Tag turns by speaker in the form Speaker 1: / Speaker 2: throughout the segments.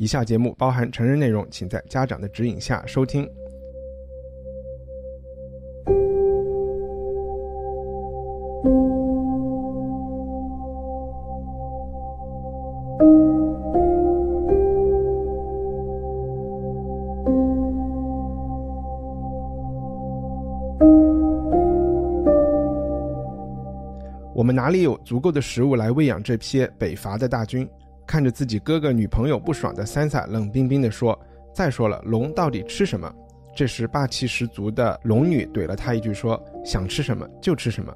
Speaker 1: 以下节目包含成人内容，请在家长的指引下收听。我们哪里有足够的食物来喂养这批北伐的大军？看着自己哥哥女朋友不爽的三傻冷冰冰地说：“再说了，龙到底吃什么？”这时，霸气十足的龙女怼了他一句说：“想吃什么就吃什么。”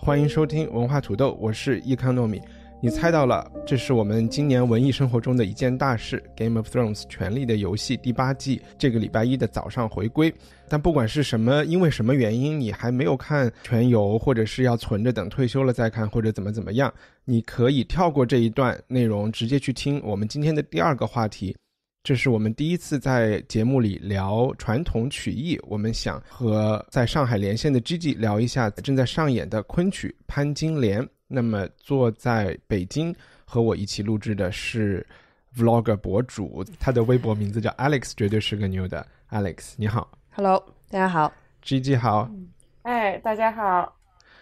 Speaker 1: 欢迎收听文化土豆，我是易康糯米。你猜到了，这是我们今年文艺生活中的一件大事，《Game of Thrones》《权力的游戏》第八季这个礼拜一的早上回归。但不管是什么，因为什么原因，你还没有看全游，或者是要存着等退休了再看，或者怎么怎么样，你可以跳过这一段内容，直接去听我们今天的第二个话题。这是我们第一次在节目里聊传统曲艺，我们想和在上海连线的 G i G i 聊一下正在上演的昆曲《潘金莲》。那么坐在北京和我一起录制的是 v l o g 博主，他的微博名字叫 Alex，绝对是个牛的 Alex。你好，Hello，大家好 g g 好，
Speaker 2: 哎，大家好。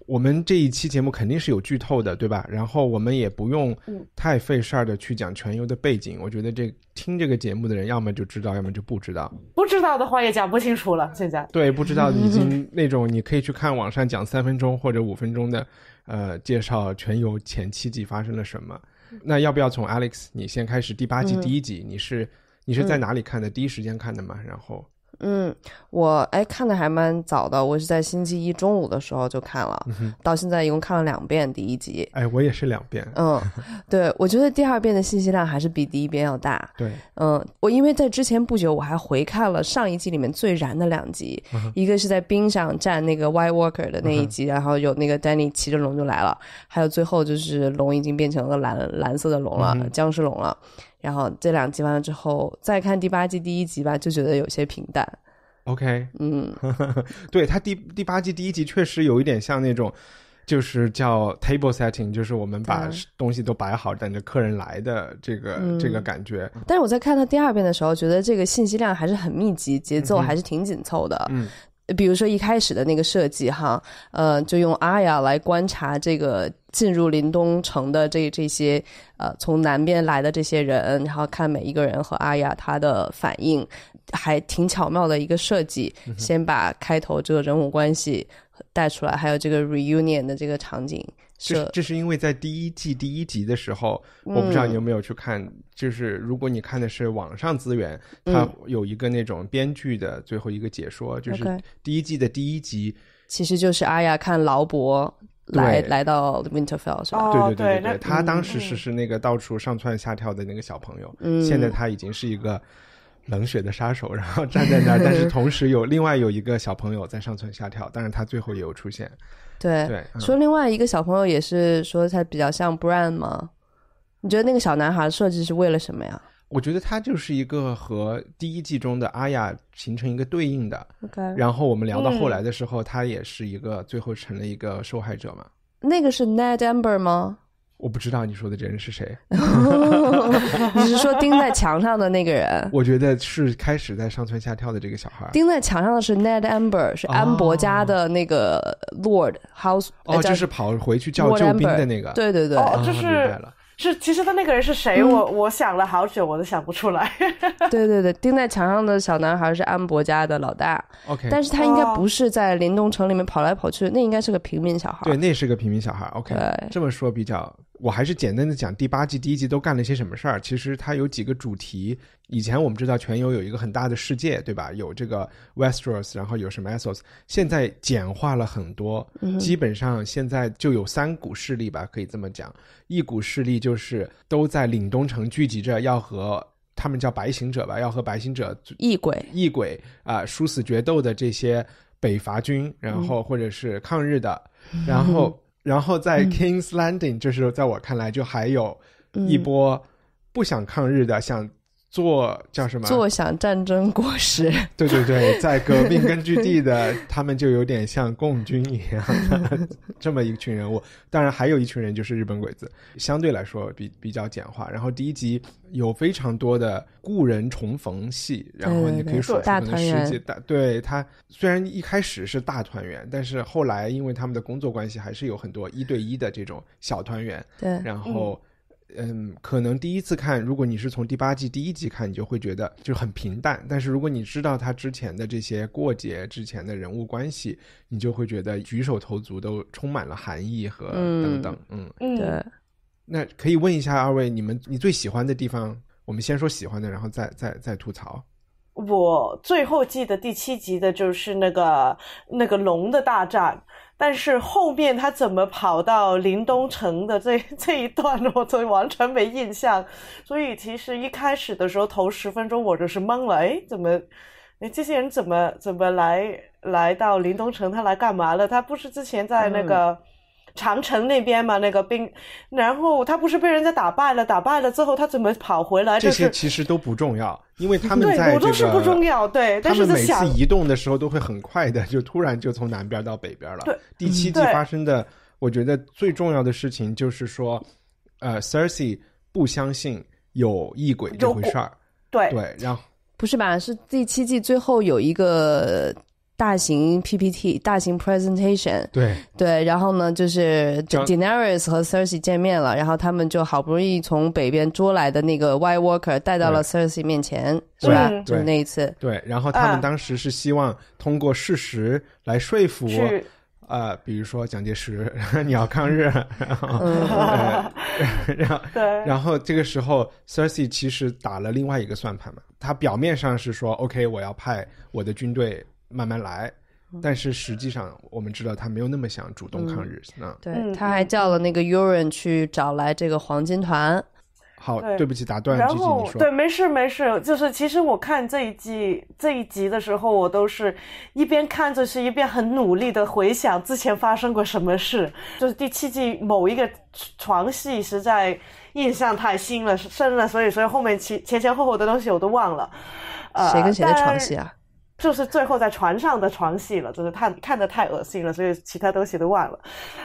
Speaker 1: 我们这一期节目肯定是有剧透的，对吧？然后我们也不用太费事儿的去讲全游的背景，我觉得这听这个节目的人要么就知道，要么就不知道。
Speaker 2: 不知道的话也讲不清楚了，现
Speaker 1: 在。对，不知道已经 那种，你可以去看网上讲三分钟或者五分钟的。呃，介绍全游前七集发生了什么？那要不要从 Alex 你先开始？第八集第一集，你是你是在哪里看的？第一时间看的吗？然后。
Speaker 3: 嗯，我哎看的还蛮早的，我是在星期一中午的时候就看了，到现在一共看了两遍第一集。
Speaker 1: 哎，我也是两遍。
Speaker 3: 嗯，对，我觉得第二遍的信息量还是比第一遍要大。对，嗯，我因为在之前不久我还回看了上一季里面最燃的两集，一个是在冰上站那个 White Walker 的那一集，然后有那个 Danny 骑着龙就来了，还有最后就是龙已经变成了蓝蓝色的龙了，僵尸龙了。然后这两集完了之后，再看第八季第一集吧，就觉得有些平淡。
Speaker 1: OK，嗯，对他第第八季第一集确实有一点像那种，就是叫 table setting，就是我们把东西都摆好等着客人来的这个这个感觉。但
Speaker 3: 是我在看到第二遍的时候，觉得这个信息量还是很密集，节奏还是挺紧凑的。嗯，比如说一开始的那个设计哈，呃，就用阿雅来观察这个。进入林东城的这这些，呃，从南边来的这些人，然后看每一个人和阿雅他的反应，还挺巧妙的一个设计。先把开头这个人物关系带出来，还有这个 reunion 的这个场景。
Speaker 1: 是，这是因为在第一季第一集的时候，我不知道你有没有去看，就是如果你看的是网上资源，它有一个那种编剧的最后一个解说，就是第一季的第一集，
Speaker 3: 其实就是阿雅看劳勃。来来到
Speaker 1: Winterfell 是吧？对对对对，他当时是是那个到处上蹿下跳的那个小朋友，现在他已经是一个冷血的杀手，然后站在那，但是同时有另外有一个小朋友在上蹿下跳，但是他最后也有出现。
Speaker 3: 对，对，说另外一个小朋友也是说他比较像 b r a n 吗？你觉得那个小男孩设计是为了什么呀？
Speaker 1: 我觉得他就是一个和第一季中的阿雅形成一个对应的，然后我们聊到后来的时候，他也是一个最后成了一个受害者嘛。
Speaker 3: 那个是 Ned Amber 吗？
Speaker 1: 我不知道你说的这人是谁。你是说钉
Speaker 3: 在墙上的那个人？
Speaker 1: 我觉得是开始在上蹿下跳的这个小孩。钉
Speaker 3: 在墙上的是 Ned Amber，是安博家的那个 Lord House。哦，就是跑
Speaker 1: 回去叫救兵的那个。对对对，就是。
Speaker 2: 是，其实他那个人是谁？我
Speaker 3: 我想了好久，我都想不出来。对对对，钉在墙上的小男孩是安博家的老大。
Speaker 1: OK，但是他应该不
Speaker 3: 是在林东城里面跑来跑去，那应该是个平民小孩。
Speaker 1: 对，那是个平民小孩。OK，这么说比较。我还是简单的讲第八季第一季都干了些什么事儿。其实它有几个主题。以前我们知道全游有一个很大的世界，对吧？有这个 Westeros，然后有什么 Essos。现在简化了很多，基本上现在就有三股势力吧，可以这么讲。一股势力就是都在岭东城聚集着，要和他们叫白行者吧，要和白行者异鬼异鬼啊殊死决斗的这些北伐军，然后或者是抗日的，然后。然后在 Kings Landing，就是在我看来，就还有一波不想抗日的想。做叫什么？坐
Speaker 3: 享战争果实。
Speaker 1: 对对对，在革命根据地的他们就有点像共军一样的这么一群人物。当然，还有一群人就是日本鬼子，相对来说比比较简化。然后第一集有非常多的故人重逢戏，然后你可以说大团圆。对，他虽然一开始是大团圆，但是后来因为他们的工作关系，还是有很多一对一的这种小团圆。对，然后。嗯，可能第一次看，如果你是从第八季第一集看，你就会觉得就很平淡。但是如果你知道他之前的这些过节之前的人物关系，你就会觉得举手投足都充满了含义和等等。嗯，对。那可以问一下二位，你们你最喜欢的地方？我们先说喜欢的，然后再再再吐槽。
Speaker 2: 我最后记得第七集的就是那个那个龙的大战。但是后面他怎么跑到林东城的这 这一段，我完全没印象。所以其实一开始的时候头十分钟我就是懵了，哎，怎么，哎，这些人怎么怎么来来到林东城，他来干嘛了？他不是之前在那个。长城那边嘛，那个兵，然后他不是被人家打败了？打败了之后，他怎么跑回来？这些
Speaker 1: 其实都不重要，因为他们在这个。对，我都是不重
Speaker 2: 要。对，但是每次移
Speaker 1: 动的时候都会很快的，就突然就从南边到北边了。对，第七季发生的，我觉得最重要的事情就是说，呃 c e r s i 不相信有异鬼这回事儿。对对，然后
Speaker 3: 不是吧？是第七季最后有一个。大型 PPT，大型 presentation，对对，然后呢，就是 Daenerys 和 c e r s i 见面了，然后他们就好不容易从北边捉来的那个 White Walker 带到了 c e r s i 面前，是吧？就是那一次。对，然后他们当
Speaker 1: 时是希望通过事实来说服，呃，比如说蒋介石，你要抗日，然后，然后，然后这个时候 c e r s i 其实打了另外一个算盘嘛，他表面上是说 OK，我要派我的军队。慢慢来，但是实际上我们知道他没有那么想主动抗日那对，
Speaker 3: 他还叫了那个 Uran 去找来这个黄金团。
Speaker 1: 好，对不起，打断。然后，对，
Speaker 2: 没事没事。就是其实我看这一季这一集的时候，我都是一边看着，是一边很努力的回想之前发生过什么事。就是第七季某一个床戏实在印象太深了，深了，所以说后面前前前后后的东西我都忘了。谁跟谁的床戏啊？就是最后在船上的床戏了，就是看看的太恶心了，所以其他东西都忘了。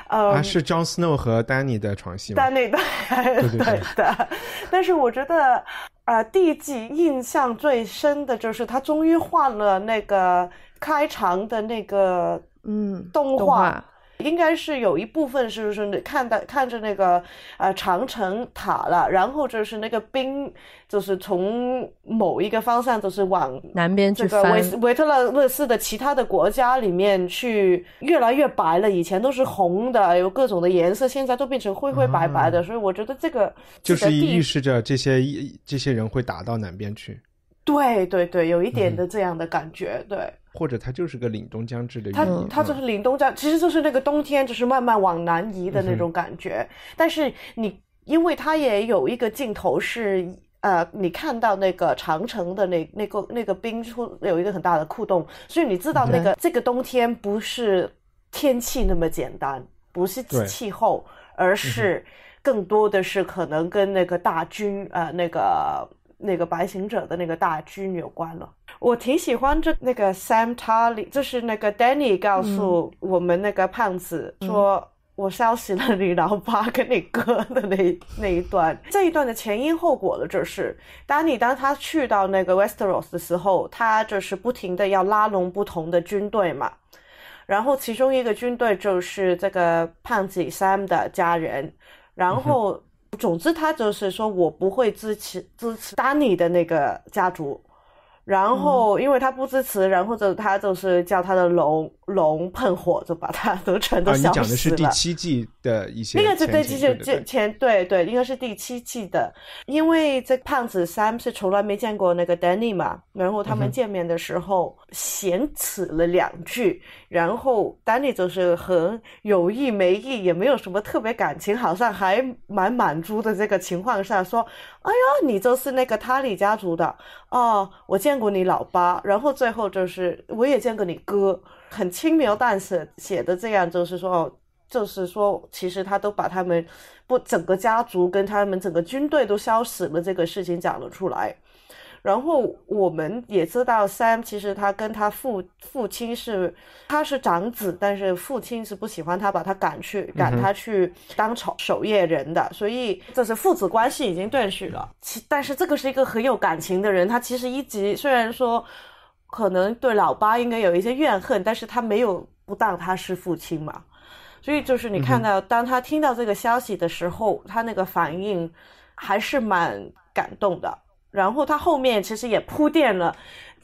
Speaker 2: 呃，是
Speaker 1: John Snow 和 Dany 的床戏吗
Speaker 2: ？Dany 对
Speaker 1: 对的。
Speaker 2: 但是我觉得，啊，第一季印象最深的就是他终于换了那个开场的那个嗯动画。应该是有一部分是不是看到看着那个呃长城塔了，然后就是那个冰就是从某一个方向，就是往南边去。这个维维特勒勒斯的其他的国家里面去越来越白了，以前都是红的，有各种的颜色，现在都变成灰灰白白的。所以我觉得这个就是预示
Speaker 1: 着这些这些人会打到南边去。
Speaker 2: 对对对，有一点的这样的感觉，对。
Speaker 1: 或者它就是个凛冬将至的，它它就
Speaker 2: 是凛冬将，其实就是那个冬天，就是慢慢往南移的那种感觉。但是你，因为它也有一个镜头是，呃，你看到那个长城的那那个那个冰窟有一个很大的窟洞，所以你知道那个这个冬天不是天气那么简单，不是气候，而是更多的是可能跟那个大军，呃，那个那个白行者的那个大军有关了。我挺喜欢这那个 Sam Tully，就是那个 Danny 告诉我们那个胖子说“我烧死了你老爸”跟你哥的那那一段，这一段的前因后果了。就是当你当他去到那个 Westeros 的时候，他就是不停的要拉拢不同的军队嘛，然后其中一个军队就是这个胖子 Sam 的家人，然后总之他就是说我不会支持支持丹尼的那个家族。然后，因为他不支持，然后就他就是叫他的龙龙喷火，就把他都全都消死了。讲的是第七
Speaker 1: 季的一些。那个是第七季，前前
Speaker 2: 对对，应该是第七季的，因为这胖子 Sam 是从来没见过那个 Danny 嘛，然后他们见面的时候闲扯了两句，然后 Danny 就是很有意没意，也没有什么特别感情，好像还蛮满足的这个情况下说：“哎呀，你就是那个塔里家族的哦，我见。”过你老爸，然后最后就是我也见过你哥，很轻描淡写写的这样，就是说，就是说，其实他都把他们不整个家族跟他们整个军队都消失了这个事情讲了出来。然后我们也知道，Sam 其实他跟他父父亲是，他是长子，但是父亲是不喜欢他，把他赶去赶他去当守守夜人的，所以这是父子关系已经断续了。其但是这个是一个很有感情的人，他其实一直虽然说，可能对老八应该有一些怨恨，但是他没有不当他是父亲嘛，所以就是你看到当他听到这个消息的时候，他那个反应还是蛮感动的。然后他后面其实也铺垫了，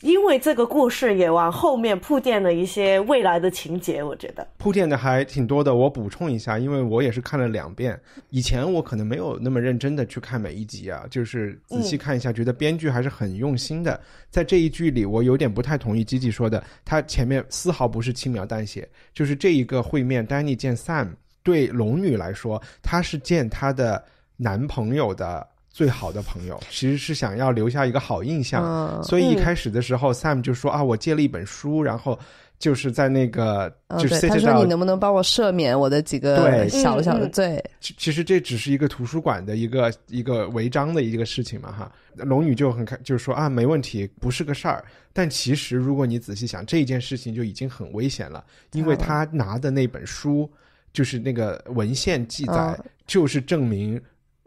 Speaker 2: 因为这个故事也往后面铺垫了一些未来的情节，我觉得
Speaker 1: 铺垫的还挺多的。我补充一下，因为我也是看了两遍，以前我可能没有那么认真的去看每一集啊，就是仔细看一下，觉得编剧还是很用心的。在这一剧里，我有点不太同意吉吉说的，他前面丝毫不是轻描淡写，就是这一个会面，丹妮见 Sam，对龙女来说，她是见她的男朋友的。最好的朋友其实是想要留下一个好印象，所以一开始的时候，Sam 就说啊，我借了一本书，然后就是在那个就是他说你
Speaker 3: 能不能帮我赦免我的几个小小的罪？
Speaker 1: 其实这只是一个图书馆的一个一个违章的一个事情嘛哈。龙女就很开，就是说啊，没问题，不是个事儿。但其实如果你仔细想，这件事情就已经很危险了，因为他拿的那本书就是那个文献记载，就是证明。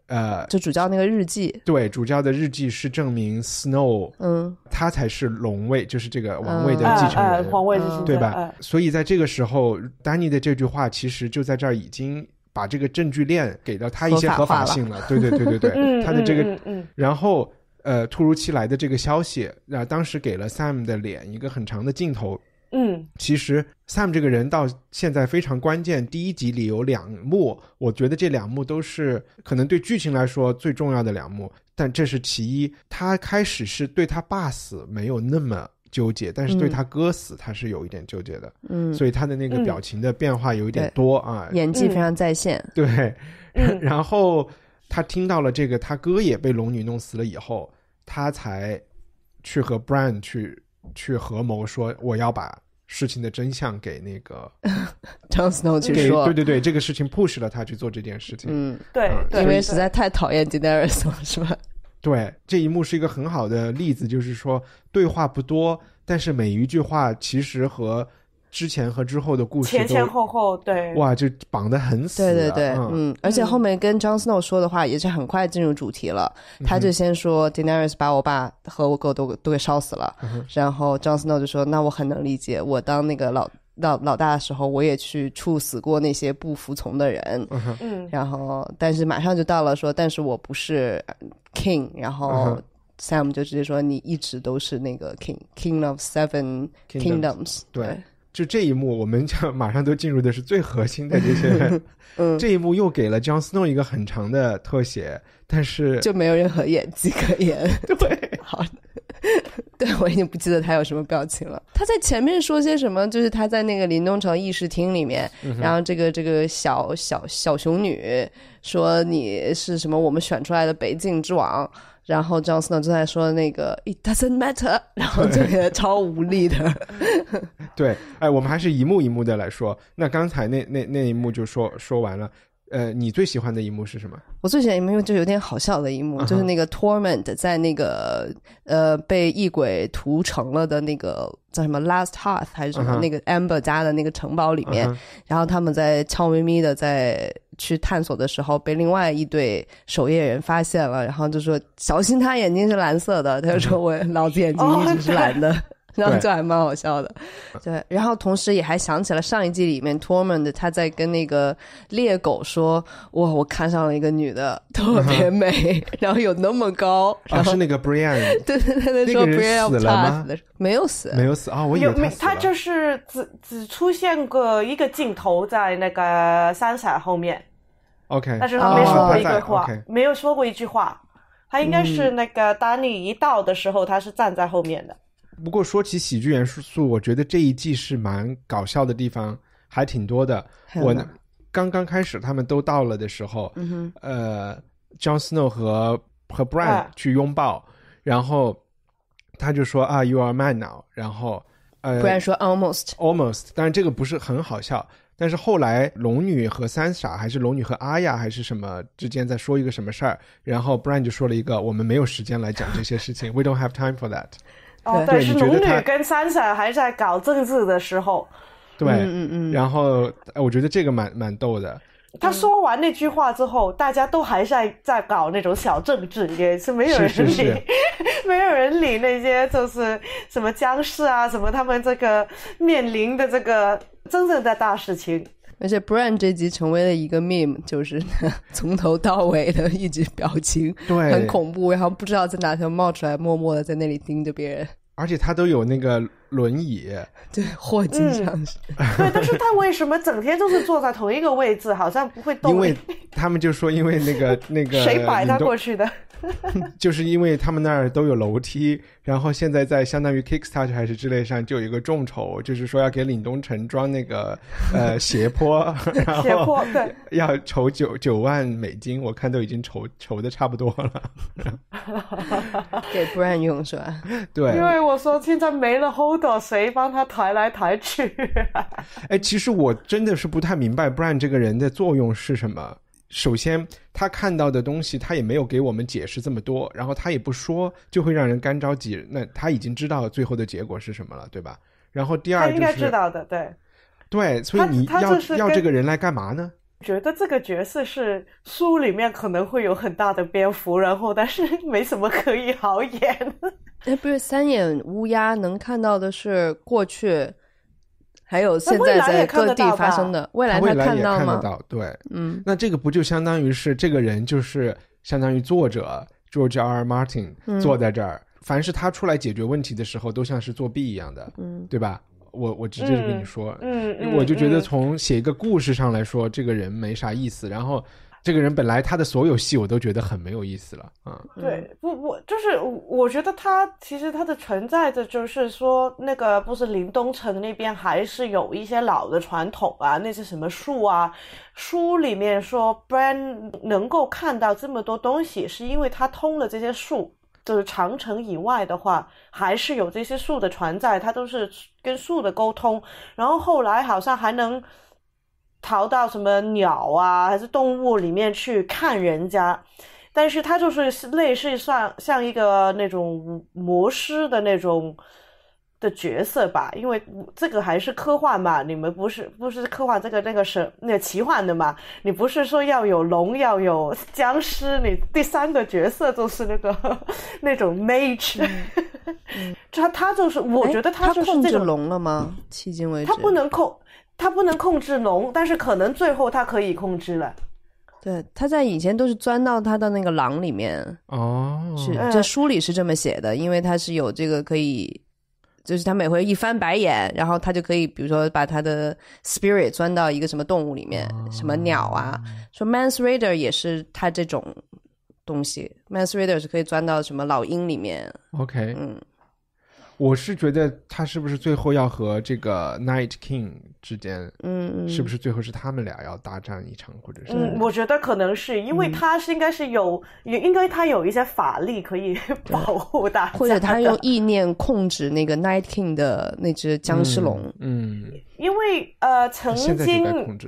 Speaker 1: 呃，就主教那个日记，对，主教的日记是证明 Snow，嗯，他才是龙位，就是这个王位的继承人，皇位继承人，对吧？所以在这个时候丹尼的这句话其实就在这儿已经把这个证据链给到他一些合法性了，对对对对对，他的这个，然后呃，突如其来的这个消息，那当时给了 Sam 的脸一个很长的镜头。嗯，其实 Sam 这个人到现在非常关键。第一集里有两幕，我觉得这两幕都是可能对剧情来说最重要的两幕。但这是其一，他开始是对他爸死没有那么纠结，但是对他哥死他是有一点纠结的。嗯，所以他的那个表情的变化有一点多啊。演技非常在线。对，
Speaker 3: 然
Speaker 1: 后他听到了这个，他哥也被龙女弄死了以后，他才去和 Brian 去。去合谋说我要把事情的真相给那个 j o n o 去说，对对对，这个事情 push 了他去做这件事情。嗯，对，因为实
Speaker 3: 在太讨厌 d a r e r s 了，是吧？
Speaker 1: 对，这一幕是一个很好的例子，就是说对话不多，但是每一句话其实和。之前和之后的故事，前前后后对哇，就绑得很死，对对对，嗯，而且后
Speaker 3: 面跟 Jon Snow 说的话也是很快进入主题了。他就先说 Daenerys 把我爸和我哥都都给烧死了，然后 Jon Snow 就说：“那我很能理解，我当那个老老老大的时候，我也去处死过那些不服从的人。”嗯，然后但是马上就到了说：“但是我不是 King。”然后 Sam 就直接说：“你一直都是那个 King，King of Seven Kingdoms。”对。
Speaker 1: 就这一幕，我们就 马上都进入的是最核心的这些。嗯，这一幕又给了 John Snow 一个很长的特写，但是就
Speaker 3: 没有任何演技可言。对，好，对我已经不记得他有什么表情了。他在前面说些什么？就是他在那个林东城议事厅里面，然后这个这个小小小熊女说：“你是什么？我们选出来的北境之王。”然后 Johnson 刚在说那个 "It doesn't matter"，然后这个超无力的。
Speaker 1: 对，哎，我们还是一幕一幕的来说，那刚才那那那一幕就说说完了。呃，你最喜欢的一幕是什么？
Speaker 3: 我最喜欢一幕就有点好笑的一幕，就是那个 Torment 在那个呃被异鬼屠城了的那个叫什么 Last Hearth 还是什么那个 Amber 家的那个城堡里面，然后他们在悄咪咪的在去探索的时候，被另外一对守夜人发现了，然后就说小心他眼睛是蓝色的，他就说我老子眼睛一直是蓝的。然后就还蛮好笑的，对。然后同时也还想起了上一季里面 t o r m n 他在跟那个猎狗说：“哇，我看上了一个女的，特别美，然后有那么高。”啊，是那个 Brian。
Speaker 2: 对对对，
Speaker 1: 他说 Brian 要死了吗？没有死，没有死啊，我以为他就
Speaker 2: 是只只出现过一个镜头在那个三伞后面。
Speaker 1: OK，但是他没说过一句话，
Speaker 2: 没有说过一句话。
Speaker 1: 他应该是
Speaker 2: 那个丹尼一到的时候，他是站在后面的。
Speaker 1: 不过说起喜剧元素，我觉得这一季是蛮搞笑的地方，还挺多的。我刚刚开始他们都到了的时候，呃，Jon h Snow 和和 b r a n 去拥抱，然后他就说啊，You are m i now e n。然后呃 b r a n 说 Almost，Almost。但是这个不是很好笑。但是后来龙女和三傻，还是龙女和阿雅，还是什么之间在说一个什么事儿，然后 b r a n 就说了一个，我们没有时间来讲这些事情，We don't have time for that。对，是龙女
Speaker 2: 跟三婶还在搞政治的时候，
Speaker 1: 对，嗯嗯嗯。然后，我觉得这个蛮蛮逗的。
Speaker 2: 他说完那句话之后，大家都还在在搞那种小政治，也是没有人理，没有人理那些就是什么僵尸啊，什么他们这个面临
Speaker 3: 的这个真正的大事情。而且，Brian 这集成为了一个 meme，就是 从头到尾的一直表情，对，很恐怖，然后不知道在哪头冒出来，
Speaker 2: 默默的在那里盯着别人。
Speaker 1: 而且它都有那个。轮椅，对霍金这
Speaker 2: 对，但是他为什么整天都是坐在同一个位置，好像不会动？因为
Speaker 1: 他们就说，因为那个那个谁摆他过去的，就是因为他们那儿都有楼梯，然后现在在相当于 Kickstart 还是之类上就有一个众筹，就是说要给岭东城装那个呃斜坡，然后斜坡对，要筹九九万美金，我看都已经筹筹的差不多了，
Speaker 2: 给 brand 用是吧？对，因为我说现在没了 hold。搞谁帮他抬来抬去？
Speaker 1: 哎，其实我真的是不太明白 b r i a n 这个人的作用是什么？首先，他看到的东西他也没有给我们解释这么多，然后他也不说，就会让人干着急。那他已经知道最后的结果是什么了，对吧？然后第二就是应该知道的，对对，所以你要要这个人来干嘛呢？
Speaker 2: 觉得这个角色是书里面可能会有很大的蝙蝠，然后但是 没什么可以好演。
Speaker 3: 哎，不是三眼乌鸦能看到的是过去，还有现在在各地发生的未来，他看到吗？
Speaker 1: 对，嗯。那这个不就相当于是这个人就是相当于作者 George R. Martin 坐在这儿，凡是他出来解决问题的时候，都像是作弊一样的，嗯，对吧？我我直接就跟你说，嗯，我就觉得从写一个故事上来说，这个人没啥意思。然后，这个人本来他的所有戏我都觉得很没有意思了啊。对，
Speaker 2: 不不，就是我我觉得他其实他的存在的就是说，那个不是林东城那边还是有一些老的传统啊，那些什么树啊，书里面说，brand 能够看到这么多东西，是因为他通了这些树。就是长城以外的话，还是有这些树的存在，它都是跟树的沟通。然后后来好像还能逃到什么鸟啊，还是动物里面去看人家，但是它就是类似像像一个那种魔师的那种。的角色吧，因为这个还是科幻嘛，你们不是不是科幻这个那个是那奇幻的嘛？你不是说要有龙，要有僵尸，你第三个角色就是那个那种 mage，他他就是我觉得他就是这个龙
Speaker 3: 了吗？迄今为
Speaker 2: 止他不能控，他不能控制龙，但是可能最后他可以控制了。对，
Speaker 3: 他在以前都是钻到他的那个狼里面哦，是，这书里是这么写的，因为他是有这个可以。就是他每回一翻白眼，然后他就可以，比如说把他的 spirit 钻到一个什么动物里面，什么鸟啊，说 man's reader 也是他这种东西，man's reader 是可以钻到什么老鹰里面。
Speaker 1: OK，嗯，我是觉得他是不是最后要和这个 night king。之间，嗯嗯，是不是最后是他们俩要大战一场，或者是？嗯，我
Speaker 2: 觉得可能是因为他是应该是有，应该他有一些法力可以 保护大家，或者他用意
Speaker 3: 念控制那个 Night King 的那只僵尸龙，嗯。
Speaker 2: 因为呃，曾经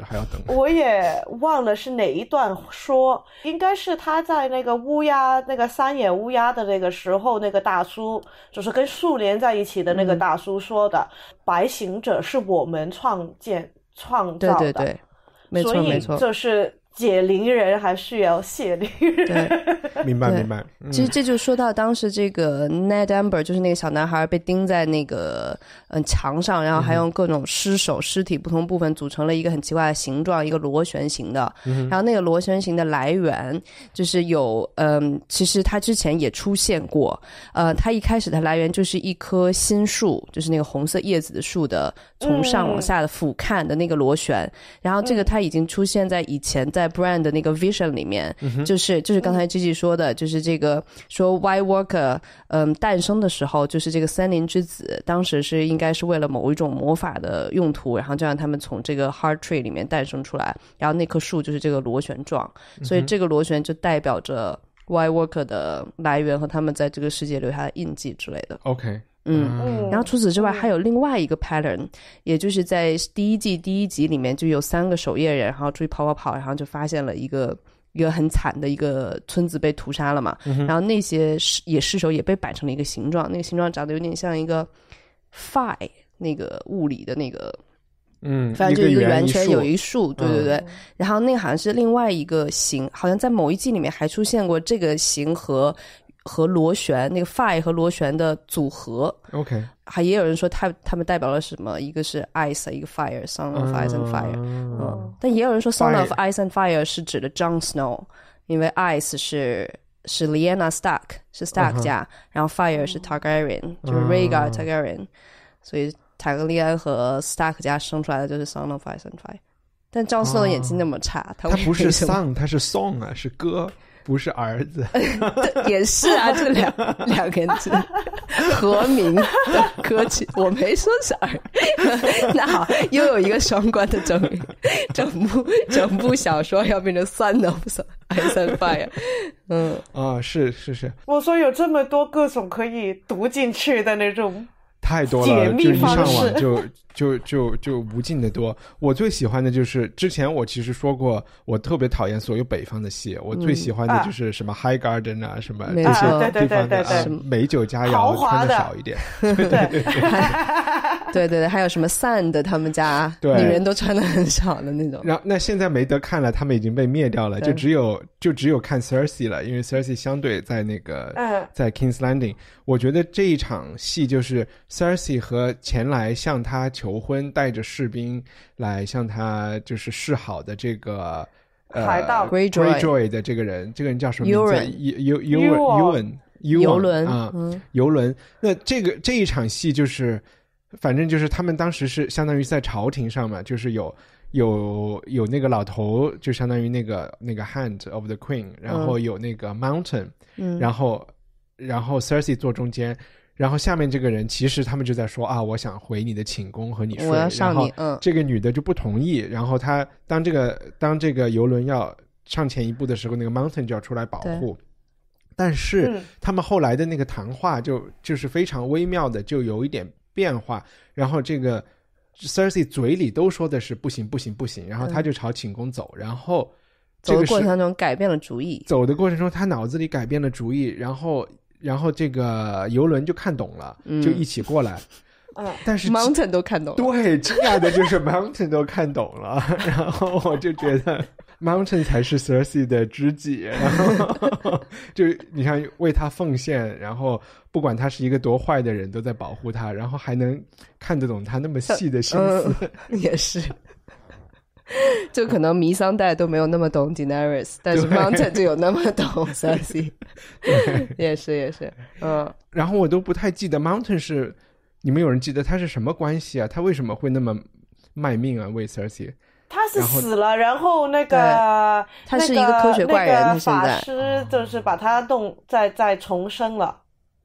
Speaker 2: 我也忘了是哪一段说，应该是他在那个乌鸦那个三眼乌鸦的那个时候，那个大叔就是跟树连在一起的那个大叔说的，白行者是我们创建创造的，对对对，没错没错，所以就是。解铃人还是要谢铃人，明白明白。
Speaker 3: 其实这就说到当时这个 Ned Amber，就是那个小男孩被钉在那个嗯墙上，然后还用各种尸首、尸体不同部分组成了一个很奇怪的形状，一个螺旋形的。然后那个螺旋形的来源就是有嗯，其实它之前也出现过。呃，它一开始的来源就是一棵新树，就是那个红色叶子的树的从上往下的俯瞰的那个螺旋。然后这个它已经出现在以前在。在 brand 那个 vision 里面，就是就是刚才 Gigi 说的，就是这个说 Y worker 嗯诞生的时候，就是这个森林之子，当时是应该是为了某一种魔法的用途，然后就让他们从这个 heart tree 里面诞生出来，然后那棵树就是这个螺旋状，所以这个螺旋就代表着 Y worker 的来源和他们在这个世界留下的印记之类的。OK。嗯，然后除此之外还有另外一个 pattern，也就是在第一季第一集里面就有三个守夜人，然后出去跑跑跑，然后就发现了一个一个很惨的一个村子被屠杀了嘛，然后那些也尸首也被摆成了一个形状，那个形状长得有点像一个 phi 那个物理的那个，
Speaker 2: 嗯，反正就一个圆圈有一竖，对对对，
Speaker 3: 然后那好像是另外一个形，好像在某一季里面还出现过这个形和。和螺旋那个 f i e 和螺旋的组合，OK，还也有人说他他们代表了什么？一个是 ice，一个 fire，s o n of ice and fire，嗯，但也有人说 song of ice and fire 是指的 Jon Snow，因为 ice 是是 Lyanna Stark 是 Stark 家，然后 fire 是 Targaryen，就是 Rhaegar Targaryen，所以塔格利安和 Stark 家生出来的就是 song of ice and fire，但 Jon Snow 演技那么差，他不是 song，
Speaker 1: 他是 song 啊，是歌。不是儿子，
Speaker 3: 也是啊，这两
Speaker 1: 两个字和名歌曲，我没说是儿
Speaker 3: 那好，又有一个双关的整整部整部小说要变成酸的，不
Speaker 2: 算还算 fire。
Speaker 1: 嗯啊，是是是。
Speaker 2: 我说有这么多各种可以读进去的那种，
Speaker 1: 太多了，就就。就就就无尽的多。我最喜欢的就是之前我其实说过，我特别讨厌所有北方的戏。我最喜欢的就是什么 High Garden 啊，什么这些地方的美酒佳肴穿的少一点。对对对对
Speaker 3: 对对还有什么 Sand 他们家女人都穿的很少的那种。
Speaker 1: 然后那现在没得看了，他们已经被灭掉了，就只有就只有看 c e r s i 了，因为 c e r s i 相对在那个在 Kings Landing，我觉得这一场戏就是 c e r s i 和前来向他求。求婚带着士兵来向他就是示好的这个海盗，Greyjoy 的这个人，这个人叫什么？Uran，U u r n u n 轮啊，游轮。那这个这一场戏就是，反正就是他们当时是相当于在朝廷上嘛，就是有有有那个老头，就相当于那个那个 Hand of the Queen，然后有那个 Mountain，嗯、然后然后 Cersei 坐中间。然后下面这个人其实他们就在说啊，我想回你的寝宫和你睡。我要上你。嗯。这个女的就不同意。然后他当这个当这个游轮要上前一步的时候，那个 Mountain 就要出来保护。但是他们后来的那个谈话就就是非常微妙的，就有一点变化。然后这个 c e r s i 嘴里都说的是不行不行不行，然后他就朝寝宫走。然后走的过程中
Speaker 3: 改变了主意。
Speaker 1: 走的过程中他脑子里改变了主意，然后。然后这个游轮就看懂了，就一起过来。
Speaker 3: 嗯，但是 Mountain
Speaker 1: 都看懂，了，对，惊讶的就是 Mountain 都看懂了。然后我就觉得，Mountain 才是 c e r s e y 的知己。然后 就你看为他奉献，然后不管他是一个多坏的人都在保护他，然后还能看得懂他那么细的心思，
Speaker 3: 也是。就可能迷桑代都没有那么懂 i 尼 s 但是 mountain 就有那么懂。s e r s 也是也是，
Speaker 1: 嗯。然后我都不太记得 mountain 是，你们有人记得他是什么关系啊？他为什么会那么卖命啊？为 s e r s e
Speaker 2: 他是死了，然后那个他是一个科学怪人，法师就是把他动再再重生了。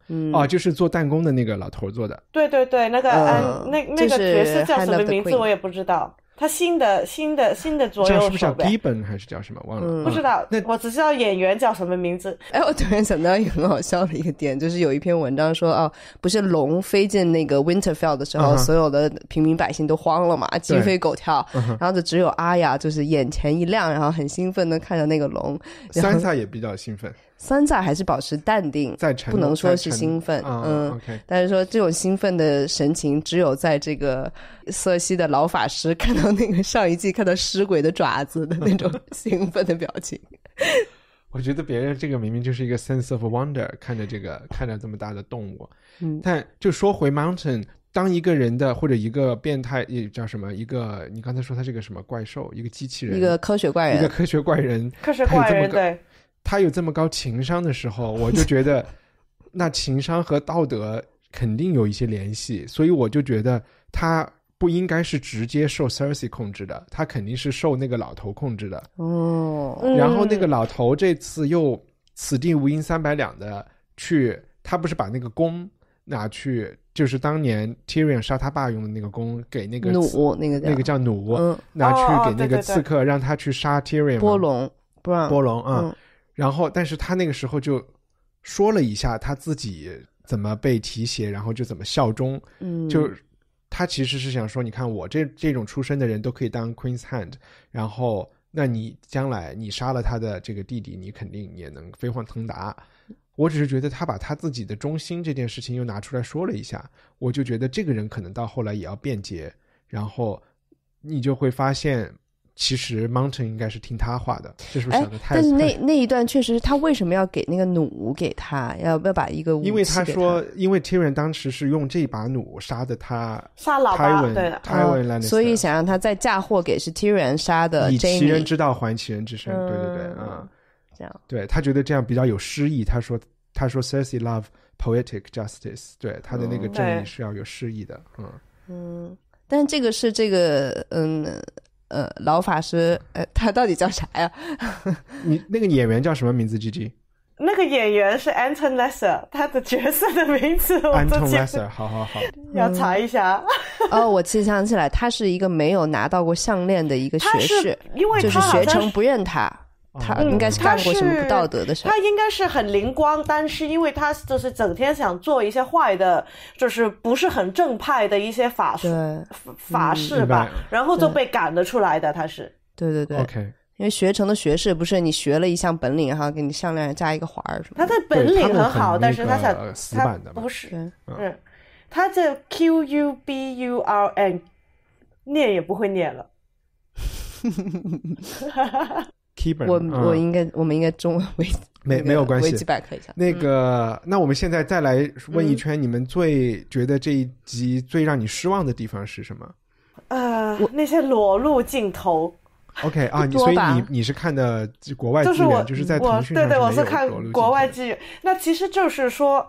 Speaker 1: 嗯，哦，就是做弹弓的那个老头做的。
Speaker 2: 对对对，那个嗯，那那个角色叫什么名字我也不知道。他新的新的新的左右是叫基
Speaker 1: 本还是叫什么？忘了，不知
Speaker 2: 道。那我只知道演员叫什么名字。
Speaker 3: 哎，我突然想到一个很好笑的一个点，就是有一篇文章说，哦，不是龙飞进那个 Winterfell 的时候，所有的平民百姓都慌了嘛，鸡飞狗跳，然后就只有阿雅就是眼前一亮，然后很兴奋的看着那个龙，
Speaker 1: 三萨也比较兴奋。
Speaker 3: 三菜还是保持淡定，不能说是兴奋，嗯，，OK。但是说这种兴奋的神情，只有在这个色系的老法师看到那个上一季看到尸鬼的爪子的那种兴奋的表情。
Speaker 1: 我觉得别人这个明明就是一个 sense of wonder，看着这个，看着这么大的动物，嗯，但就说回 mountain，当一个人的或者一个变态，叫什么？一个你刚才说他是个什么怪兽？一个机器人？一个科学怪人？一个科学怪人？科学怪人？对。他有这么高情商的时候，我就觉得，那情商和道德肯定有一些联系，所以我就觉得他不应该是直接受 Cersei 控制的，他肯定是受那个老头控制的。
Speaker 3: 哦，然后那
Speaker 1: 个老头这次又此地无银三百两的去，他不是把那个弓拿去，就是当年 Tyrion 杀他爸用的那个弓，给那个弩，那个叫那个叫弩，拿去给那个刺客，让他去杀 Tyrion。波
Speaker 3: 龙，波龙波隆啊。
Speaker 1: 然后，但是他那个时候就说了一下他自己怎么被提携，然后就怎么效忠。嗯，就他其实是想说，你看我这这种出身的人都可以当 Queen's Hand，然后那你将来你杀了他的这个弟弟，你肯定也能飞黄腾达。我只是觉得他把他自己的忠心这件事情又拿出来说了一下，我就觉得这个人可能到后来也要辩解，然后你就会发现。其实 Mountain 应该是听他话的，这是不是想的太？但是那
Speaker 3: 那一段确实，他为什么要给那个弩给他？要不要把一个？因为他说，
Speaker 1: 因为 Tyrion 当时是用这把弩杀的他。杀老了，对，Tyrion，所以
Speaker 3: 想让他再嫁祸给是 Tyrion 杀的。以其人之
Speaker 1: 道还其人之身，对对对，嗯，这样。对他觉得这样比较有诗意。他说：“他说 s e r e s e love poetic justice。”对他的那个正义是要有诗意的，嗯
Speaker 3: 嗯。但这个是这个，嗯。呃，老法师，呃，他到底叫啥呀？
Speaker 1: 你那个演员叫什么名字？G G？
Speaker 2: 那个演员是 Anton Lesser，他的角色的名字。Anton Lesser，
Speaker 1: 好好好，
Speaker 2: 要查一下。哦，我其实想起来，他是一
Speaker 3: 个没有拿到过项链的一个学士，因为就是学成不认他。他应该是干过什么不道德的事？他应
Speaker 2: 该是很灵光，但是因为他就是整天想做一些坏的，就是不是很正派的一些法术法事吧，然后就被赶了出来的。他是
Speaker 3: 对对对，OK。因为学成的学士不是你学了一项本领哈，给你项链加一个环儿什么？他的本领很好，但是他想他
Speaker 2: 不是，嗯，他这 QUBURN 念也不会念了。
Speaker 1: 我我应
Speaker 3: 该，我们应该中文维，
Speaker 1: 没没有关系，维基百科一下。那个，那我们现在再来问一圈，你们最觉得这一集最让你失望的地方是什么？
Speaker 2: 呃，那些裸露镜头。
Speaker 1: OK 啊，你所以你你是看的国外剧，就是在腾讯对对，我是看国外
Speaker 2: 剧。那其实就是说，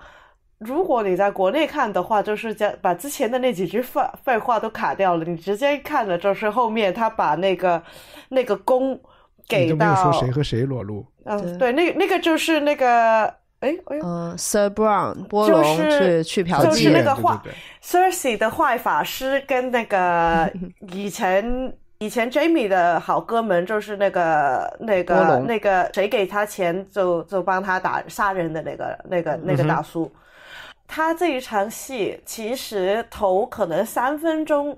Speaker 2: 如果你在国内看的话，就是将把之前的那几句废废话都卡掉了，你直接看的就是后面他把那个那个弓。给到谁和
Speaker 1: 谁裸露？
Speaker 2: 嗯，对，那那个就是那个，哎哎，嗯，Sir Brown 波龙是去嫖妓，就是那个坏 s i r s y 的坏法师，跟那个 以前以前 j a m i e 的好哥们，就是那个那个那个谁给他钱，就就帮他打杀人的那个那个那个大叔。他这一场戏其实头可能三分钟。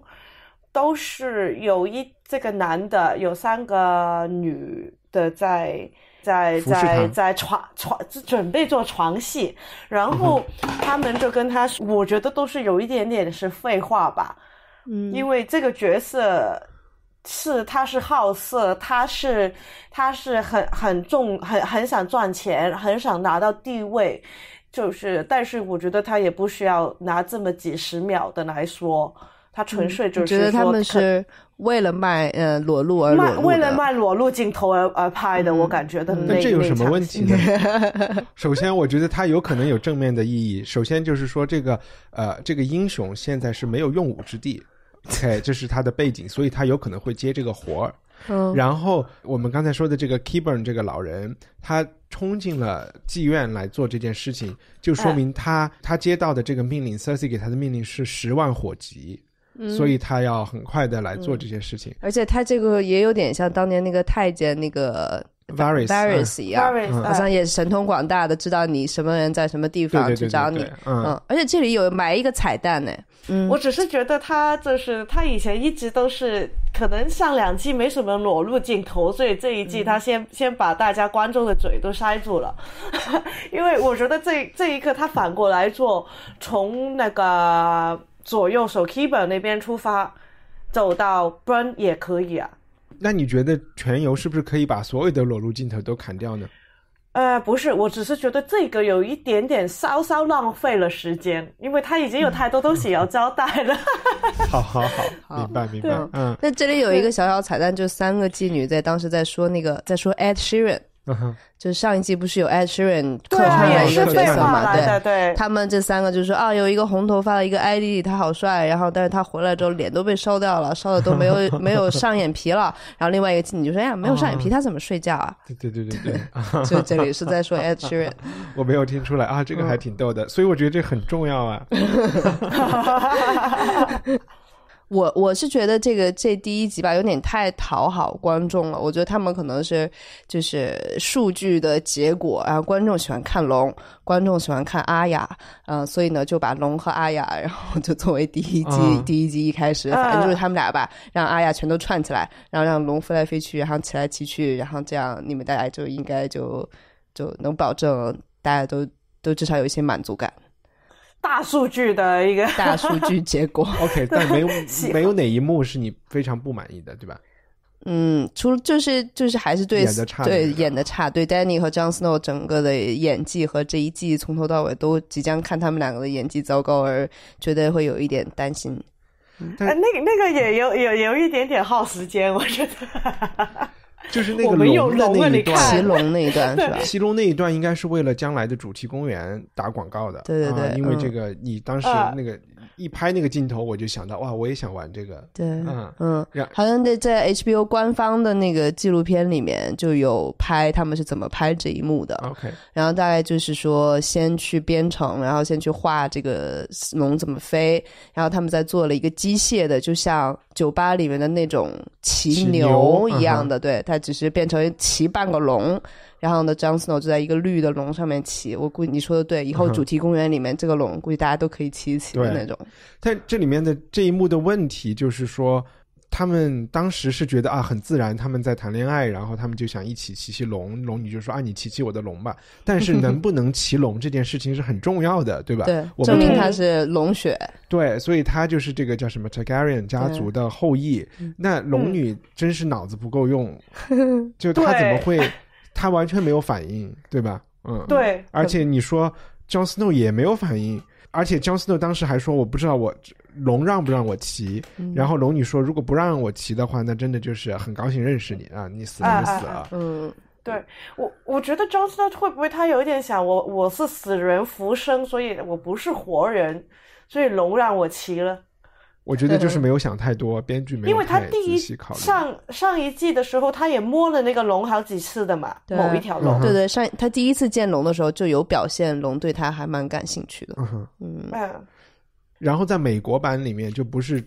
Speaker 2: 都是有一这个男的有三个女的在在在在床床准备做床戏，然后他们就跟他我觉得都是有一点点是废话吧，嗯，因为这个角色是他是好色，他是他是很很重很很想赚钱，很想拿到地位，就是但是我觉得他也不需要拿这么几十秒的来说。他纯粹就是觉得他们是为了卖呃裸露而卖为了卖裸露镜头而而拍的，我感觉的那有什么问题？呢？
Speaker 1: 首先，我觉得他有可能有正面的意义。首先就是说，这个呃，这个英雄现在是没有用武之地，对，这是他的背景，所以他有可能会接这个活儿。嗯，然后我们刚才说的这个 k e b u r n 这个老人，他冲进了妓院来做这件事情，就说明他他接到的这个命令 s a u r s y 给他的命令是十万火急。所以他要很快的来做这些事情，而
Speaker 3: 且他这个也有点像当年那个太监那个 varus varus 一样，好像也神通广大的知道你什么人在什么地方去找你，嗯，而且这里有埋一个彩蛋呢，
Speaker 2: 嗯，我只是觉得他就是他以前一直都是可能上两季没什么裸露镜头，所以这一季他先先把大家观众的嘴都塞住了，因为我觉得这这一刻他反过来做从那个。左右手 keeper 那边出发，走到 burn 也可以啊。
Speaker 1: 那你觉得全游是不是可以把所有的裸露镜头都砍掉呢？
Speaker 2: 呃，不是，我只是觉得这个有一点点稍稍浪费了时间，因为他已经有太多东西要交代了。
Speaker 1: 好好好，明白明白。
Speaker 3: 嗯，那这里有一个小小彩蛋，就三个妓女在当时在说那个，在说 Ed s h e r a n 就上一季不是有 e d r a n 客串了一个角色嘛？对，对，他们这三个就是说啊，有一个红头发的一个 i d 他好帅。然后，但是他回来之后脸都被烧掉了，烧的都没有 没有上眼皮了。然后另外一个你就说哎呀，没有上眼皮他怎么睡觉啊？
Speaker 1: 对对对对对，就这里是在说 e d r a n 我没有听出来啊，这个还挺逗的，所以我觉得这很重要啊。
Speaker 3: 我我是觉得这个这第一集吧，有点太讨好观众了。我觉得他们可能是就是数据的结果然后观众喜欢看龙，观众喜欢看阿雅，嗯，所以呢就把龙和阿雅，然后就作为第一集 第一集一开始，反正就是他们俩吧，让阿雅全都串起来，然后让龙飞来飞去，然后起来骑去，然后这样你们大家就应该就就能保证大家都都至少有一些满足感。
Speaker 2: 大数据的一个
Speaker 3: 大数据结果。OK，但没有没有
Speaker 1: 哪一幕是你非常不满意的，对吧？
Speaker 3: 嗯，除了就是就是还是对对演的差，对 Danny 和 John Snow 整个的演技和这一季从头到尾都即将看他们两个的演技糟糕而觉得会有一点担心。
Speaker 2: 哎，那个那个也有有有一点点耗时间，我觉得。
Speaker 1: 就是那个龙的那一段，骑龙那一段是吧？骑龙那一段应该是为了将来的主题公园打广告的，对对对，因为这个你当时那个。一拍那个镜头，我就想到哇，我也想玩这个。对，嗯
Speaker 3: 嗯，好像在在 HBO 官方的那个纪录片里面就有拍他们是怎么拍这一幕的。OK，然后大概就是说，先去编程，然后先去画这个龙怎么飞，然后他们在做了一个机械的，就像酒吧里面的那种骑牛一样的，对，它只是变成骑半个龙。然后呢 j 思 n o 就在一个绿的龙上面骑。我估计你说的对，以后主题公园里面这个龙，估计大家都可以骑一骑的那种。
Speaker 1: 但这里面的这一幕的问题就是说，他们当时是觉得啊很自然，他们在谈恋爱，然后他们就想一起骑骑龙。龙女就说啊，你骑骑我的龙吧。但是能不能骑龙这件事情是很重要的，对吧？对，证明他是龙血，对，所以他就是这个叫什么 Targaryen 家族的后裔。那龙女真是脑子不够用，就她怎么会？他完全没有反应，对吧？嗯，对。而且你说 j o n s n o 也没有反应，而且 j o n s n o 当时还说：“我不知道我龙让不让我骑。”然后龙女说：“如果不让我骑的话，那真的就是很高兴认识你啊，你死了就死了。
Speaker 2: 嗯，对我，我觉得 j o n s n o 会不会他有一点想我？我是死人复生，所以我不是活人，所以龙让我骑了。
Speaker 1: 我觉得就是没有想太多，编剧没有太仔细考虑。
Speaker 2: 上上一季的时候，他也摸了那个龙好几次的嘛，某一条
Speaker 3: 龙。对对，上他第一次见龙的时候就有表现，龙对他还蛮感兴趣的。
Speaker 1: 嗯然后在美国版里面就不是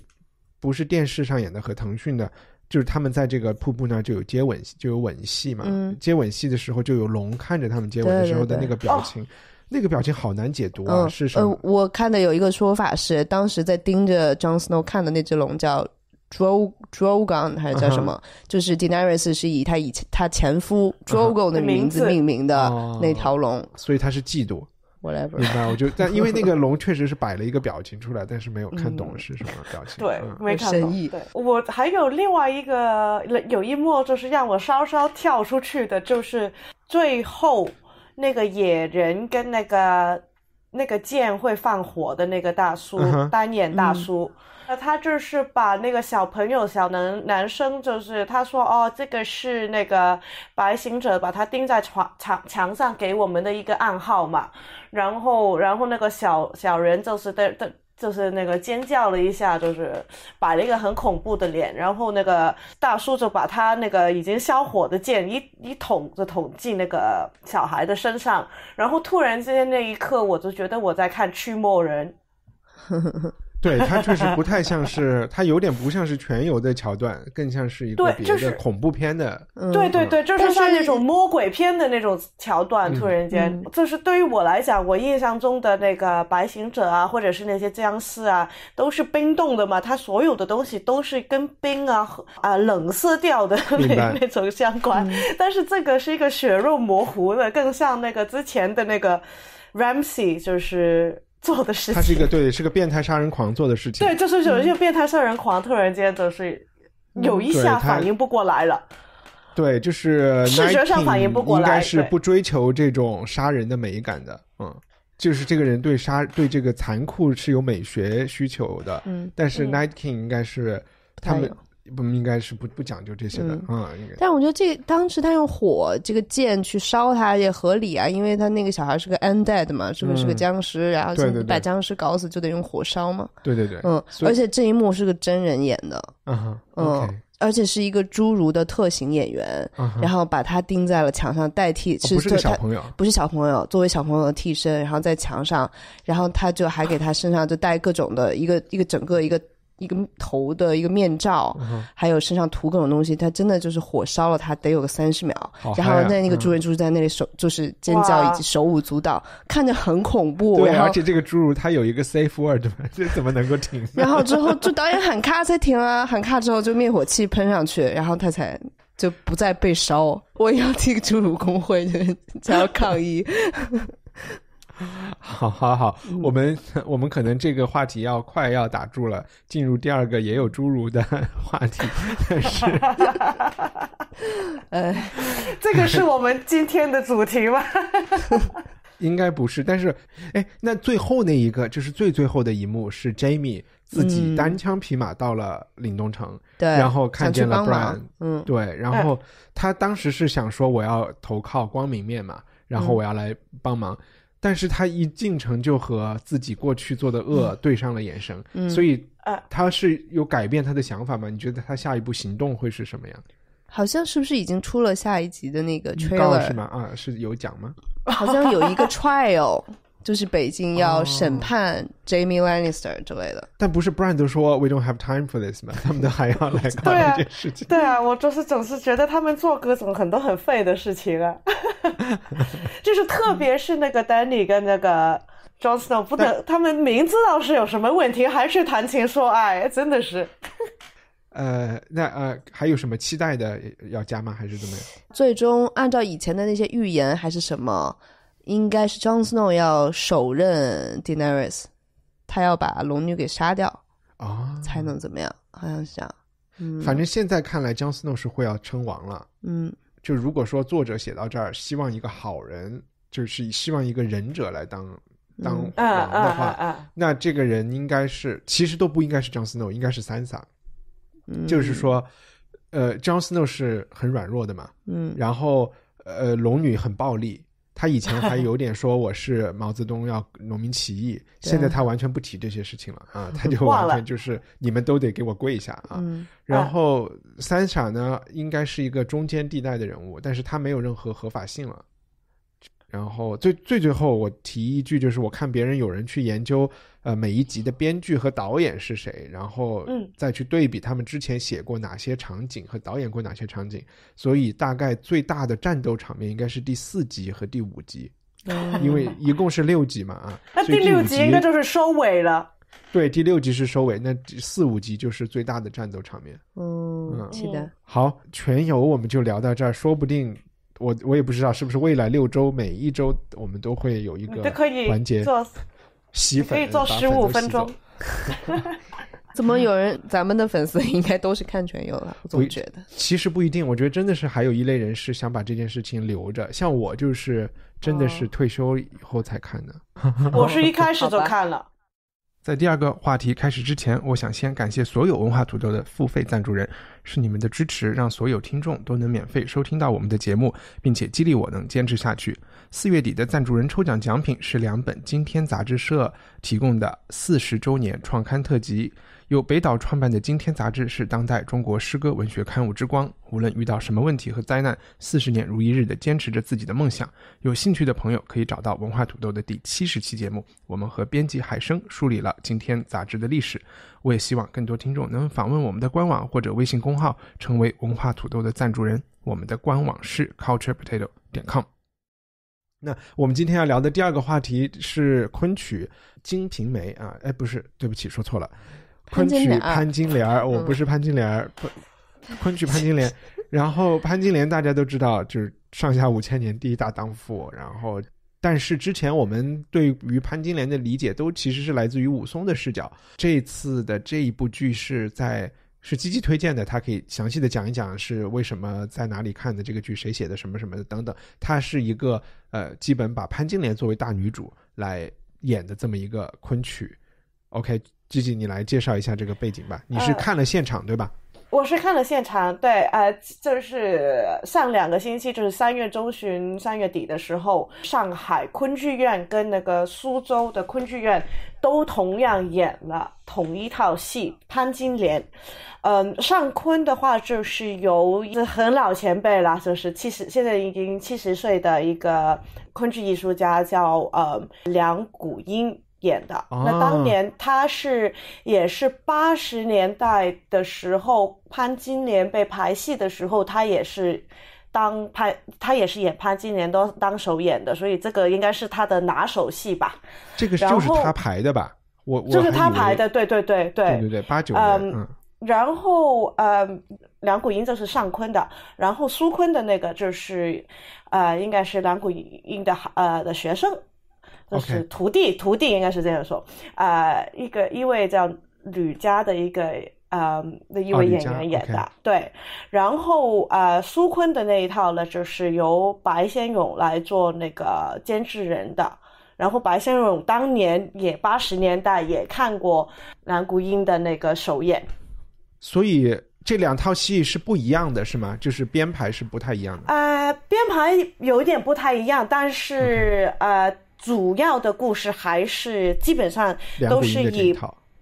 Speaker 1: 不是电视上演的和腾讯的，就是他们在这个瀑布那儿就有接吻就有吻戏嘛。接吻戏的时候就有龙看着他们接吻的时候的那个表情。那个表情好难解读啊！是什么？呃，
Speaker 2: 我
Speaker 3: 看的有一个说法是，当时在盯着张 snow 看的那只龙叫 dro drogon，还是叫什么？就是 d i n a r i s 是以他以他前夫 drogo 的名
Speaker 1: 字命名的那条龙，所以他是嫉妒。
Speaker 2: whatever，明白我就 但因为那个
Speaker 1: 龙确实是摆了一个表情出来，但是没有看懂是什么表情。对，没看懂。
Speaker 2: 对，我还有另外一个有一幕，就是让我稍稍跳出去的，就是最后。那个野人跟那个那个剑会放火的那个大叔，单眼大叔，那他就是把那个小朋友小男男生，就是他说哦，这个是那个白行者把他钉在床墙墙上给我们的一个暗号嘛，然后然后那个小小人就是在在。就是那个尖叫了一下，就是摆了一个很恐怖的脸，然后那个大叔就把他那个已经消火的剑一一捅就捅进那个小孩的身上，然后突然之间那一刻，我就觉得我在看驱魔人。
Speaker 1: 对，它确实不太像是，它有点不像是全游的桥段，更像是一个别的恐怖片的。对对对，
Speaker 2: 就是像那种魔鬼片的那种桥段。突然间，就是对于我来讲，我印象中的那个白行者啊，或者是那些僵尸啊，都是冰冻的嘛，它所有的东西都是跟冰啊啊冷色调的那那种相关。但是这个是一个血肉模糊的，更像那个之前的那个，Ramsey 就是。做的事情，他是一个
Speaker 1: 对，是个变态杀人狂做的事情。对，就
Speaker 2: 是有一些变态杀人狂，突然间就是有一下反应不过来了。
Speaker 1: 对，就是视觉上反应不过来，应该是不追求这种杀人的美感的。嗯，就是这个人对杀对这个残酷是有美学需求的。嗯，但是 Night King 应该是他们。不应该是不不讲究这些的啊，应该。
Speaker 3: 但我觉得这当时他用火这个剑去烧他也合理啊，因为他那个小孩是个 undead 嘛，是不是个僵尸，然后你把僵尸搞死就得用火烧嘛。对对对。嗯，而且这一幕是个真人演的，嗯，而且是一个侏儒的特型演员，然后把他钉在了墙上代替，不是个小朋友，不是小朋友，作为小朋友的替身，然后在墙上，然后他就还给他身上就带各种的一个一个整个一个。一个头的一个面罩，还有身上涂各种东西，他真的就是火烧了他，得有个三十秒。然后那那个侏儒就是在那
Speaker 1: 里手就是
Speaker 3: 尖叫以及手舞足蹈，看着
Speaker 1: 很恐怖。对，而且这个侏儒他有一个 safe word，这怎么能够停？然后之后就
Speaker 3: 导演喊卡才停啊，喊卡之后就灭火器喷上去，然后他才就不再被烧。我要替侏儒工会才要抗议。
Speaker 1: 好好好，我们 我们可能这个话题要快要打住了，进入第二个也有侏儒的话题，但是，
Speaker 2: 呃，这个是我们今天的主题吗？
Speaker 1: 应该不是，但是，哎，那最后那一个就是最最后的一幕是 Jamie 自己单枪匹马到了凛冬城，对，然后看见了 Brian，嗯，对，然后他当时是想说我要投靠光明面嘛，然后我要来帮忙。但是他一进城就和自己过去做的恶对上了眼神，所以，他是有改变他的想法吗？你觉得他下一步行动会是什么样？
Speaker 3: 好像是不是已经出了下一集的那个 trailer 是
Speaker 1: 吗？啊，是有讲吗？
Speaker 3: 好像有一个 trial。就是北京要审判 Jamie Lannister 之类的，
Speaker 1: 但不是 Brand 说 “We don't have time for this” 吗？他们都还要来干这件事情。
Speaker 2: 对啊，我就是总是觉得他们做各种很多很废的事情啊，就是特别是那个 Dany 跟那个 Jon Snow，不能他们明知道是有什么问题，还去谈情说爱，真的是。
Speaker 1: 呃，那呃，还有什么期待的要加吗？还是怎么样？
Speaker 3: 最终按照以前的那些预言，还是什么？应该是 Jon Snow 要手刃 Daenerys，他要把龙女给杀掉啊，才能怎么样？好像是这样。嗯，反正
Speaker 1: 现在看来 Jon Snow 是会要称王了。嗯，就如果说作者写到这儿，希望一个好人，就是希望一个忍者来当当王的话，那这个人应该是其实都不应该是 Jon Snow，应该是 Sansa。就是说，呃，Jon Snow 是很软弱的嘛。嗯，然后呃，龙女很暴力。他以前还有点说我是毛泽东要农民起义，现在他完全不提这些事情了啊，他就完全就是你们都得给我跪下啊。然后三傻呢，应该是一个中间地带的人物，但是他没有任何合法性了。然后最最最后，我提一句，就是我看别人有人去研究。呃，每一集的编剧和导演是谁？然后嗯，再去对比他们之前写过哪些场景和导演过哪些场景，所以大概最大的战斗场面应该是第四集和第五集，因为一共是六集嘛啊。那第六集应该就是
Speaker 2: 收尾了。
Speaker 1: 对，第六集是收尾，那四五集就是最大的战斗场面。
Speaker 2: 嗯，期待。
Speaker 1: 好，全游我们就聊到这儿。说不定我我也不知道是不是未来六周每一周我们都会有一个环节。洗粉可以做十五分钟，
Speaker 3: 怎么有人？咱们的粉丝应该都是看全有
Speaker 1: 了，我总觉得。其实不一定，我觉得真的是还有一类人是想把这件事情留着，像我就是真的是退休以后才看的。
Speaker 2: 我是一开始就看了。
Speaker 1: 在第二个话题开始之前，我想先感谢所有文化土豆的付费赞助人，是你们的支持，让所有听众都能免费收听到我们的节目，并且激励我能坚持下去。四月底的赞助人抽奖奖品是两本《今天》杂志社提供的四十周年创刊特辑。由北岛创办的《今天》杂志是当代中国诗歌文学刊物之光。无论遇到什么问题和灾难，四十年如一日地坚持着自己的梦想。有兴趣的朋友可以找到文化土豆的第七十期节目，我们和编辑海生梳理了《今天》杂志的历史。我也希望更多听众能访问我们的官网或者微信公号，成为文化土豆的赞助人。我们的官网是 culturepotato 点 com。那我们今天要聊的第二个话题是昆曲《金瓶梅》啊，哎，不是，对不起，说错了。
Speaker 2: 昆曲潘
Speaker 1: 金莲儿，我不是潘金莲儿，昆昆曲潘金莲，然后潘金莲大家都知道，就是上下五千年第一大荡妇。然后，但是之前我们对于潘金莲的理解都其实是来自于武松的视角。这次的这一部剧是在是积极推荐的，他可以详细的讲一讲是为什么在哪里看的这个剧，谁写的什么什么的等等。它是一个呃，基本把潘金莲作为大女主来演的这么一个昆曲。OK。季季，你来介绍一下这个背景吧。你是看了现场对吧？
Speaker 2: 我是看了现场，对，呃，就是上两个星期，就是三月中旬、三月底的时候，上海昆剧院跟那个苏州的昆剧院都同样演了同一套戏《潘金莲》。嗯，上昆的话就是由很老前辈了，就是七十，现在已经七十岁的一个昆剧艺术家叫呃梁谷英演的那当年他是也是八十年代的时候，潘金莲被排戏的时候，他也是当潘他也是演潘金莲都当首演的，所以这个应该是他的拿手戏吧。
Speaker 1: 这个就是他排的吧？我我就是他排的，对
Speaker 2: 对对对对对对，八九年。嗯，然后呃，梁谷英这是尚坤的，然后苏坤的那个就是，呃，应该是梁谷英的呃的学生。就是徒弟，徒弟应该是这样说，啊，一个一位叫吕家的一个啊的一位演员演的，对，然后啊苏坤的那一套呢，就是由白先勇来做那个监制人的，然后白先勇当年也八十年代也看过蓝谷英的那个首演，
Speaker 1: 所以这两套戏是不一样的是吗？就是编排是不太一样的，
Speaker 2: 呃，编排有一点不太一样，但是呃。主要的故事还是基本上都是以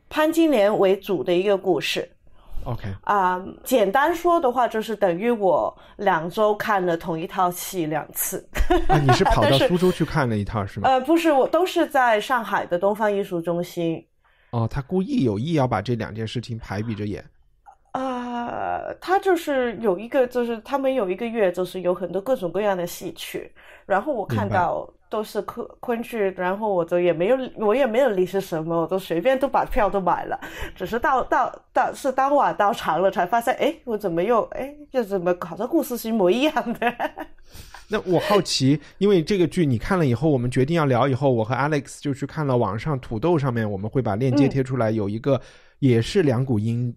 Speaker 2: 潘金莲为主的一个故事。OK 啊，简单说的话就是等于我两周看了同一套戏两次。你是跑到 苏州
Speaker 1: 去看了一套是吗？呃，
Speaker 2: 不是，我都是在上海的东方艺术中心。
Speaker 1: 哦，他故意有意要把这两件事情排比着演。
Speaker 2: 呃，他就是有一个，就是他们有一个月，就是有很多各种各样的戏曲，然后我看到。都是昆昆剧，然后我都也没有，我也没有理是什么，我都随便都把票都买了，只是到到到是当晚到场了才发现，哎，我怎么又哎又怎么搞的故事是一模一样的？
Speaker 1: 那我好奇，因为这个剧你看了以后，我们决定要聊以后，我和 Alex 就去看了网上土豆上面，我们会把链接贴出来，有一个也是两股音，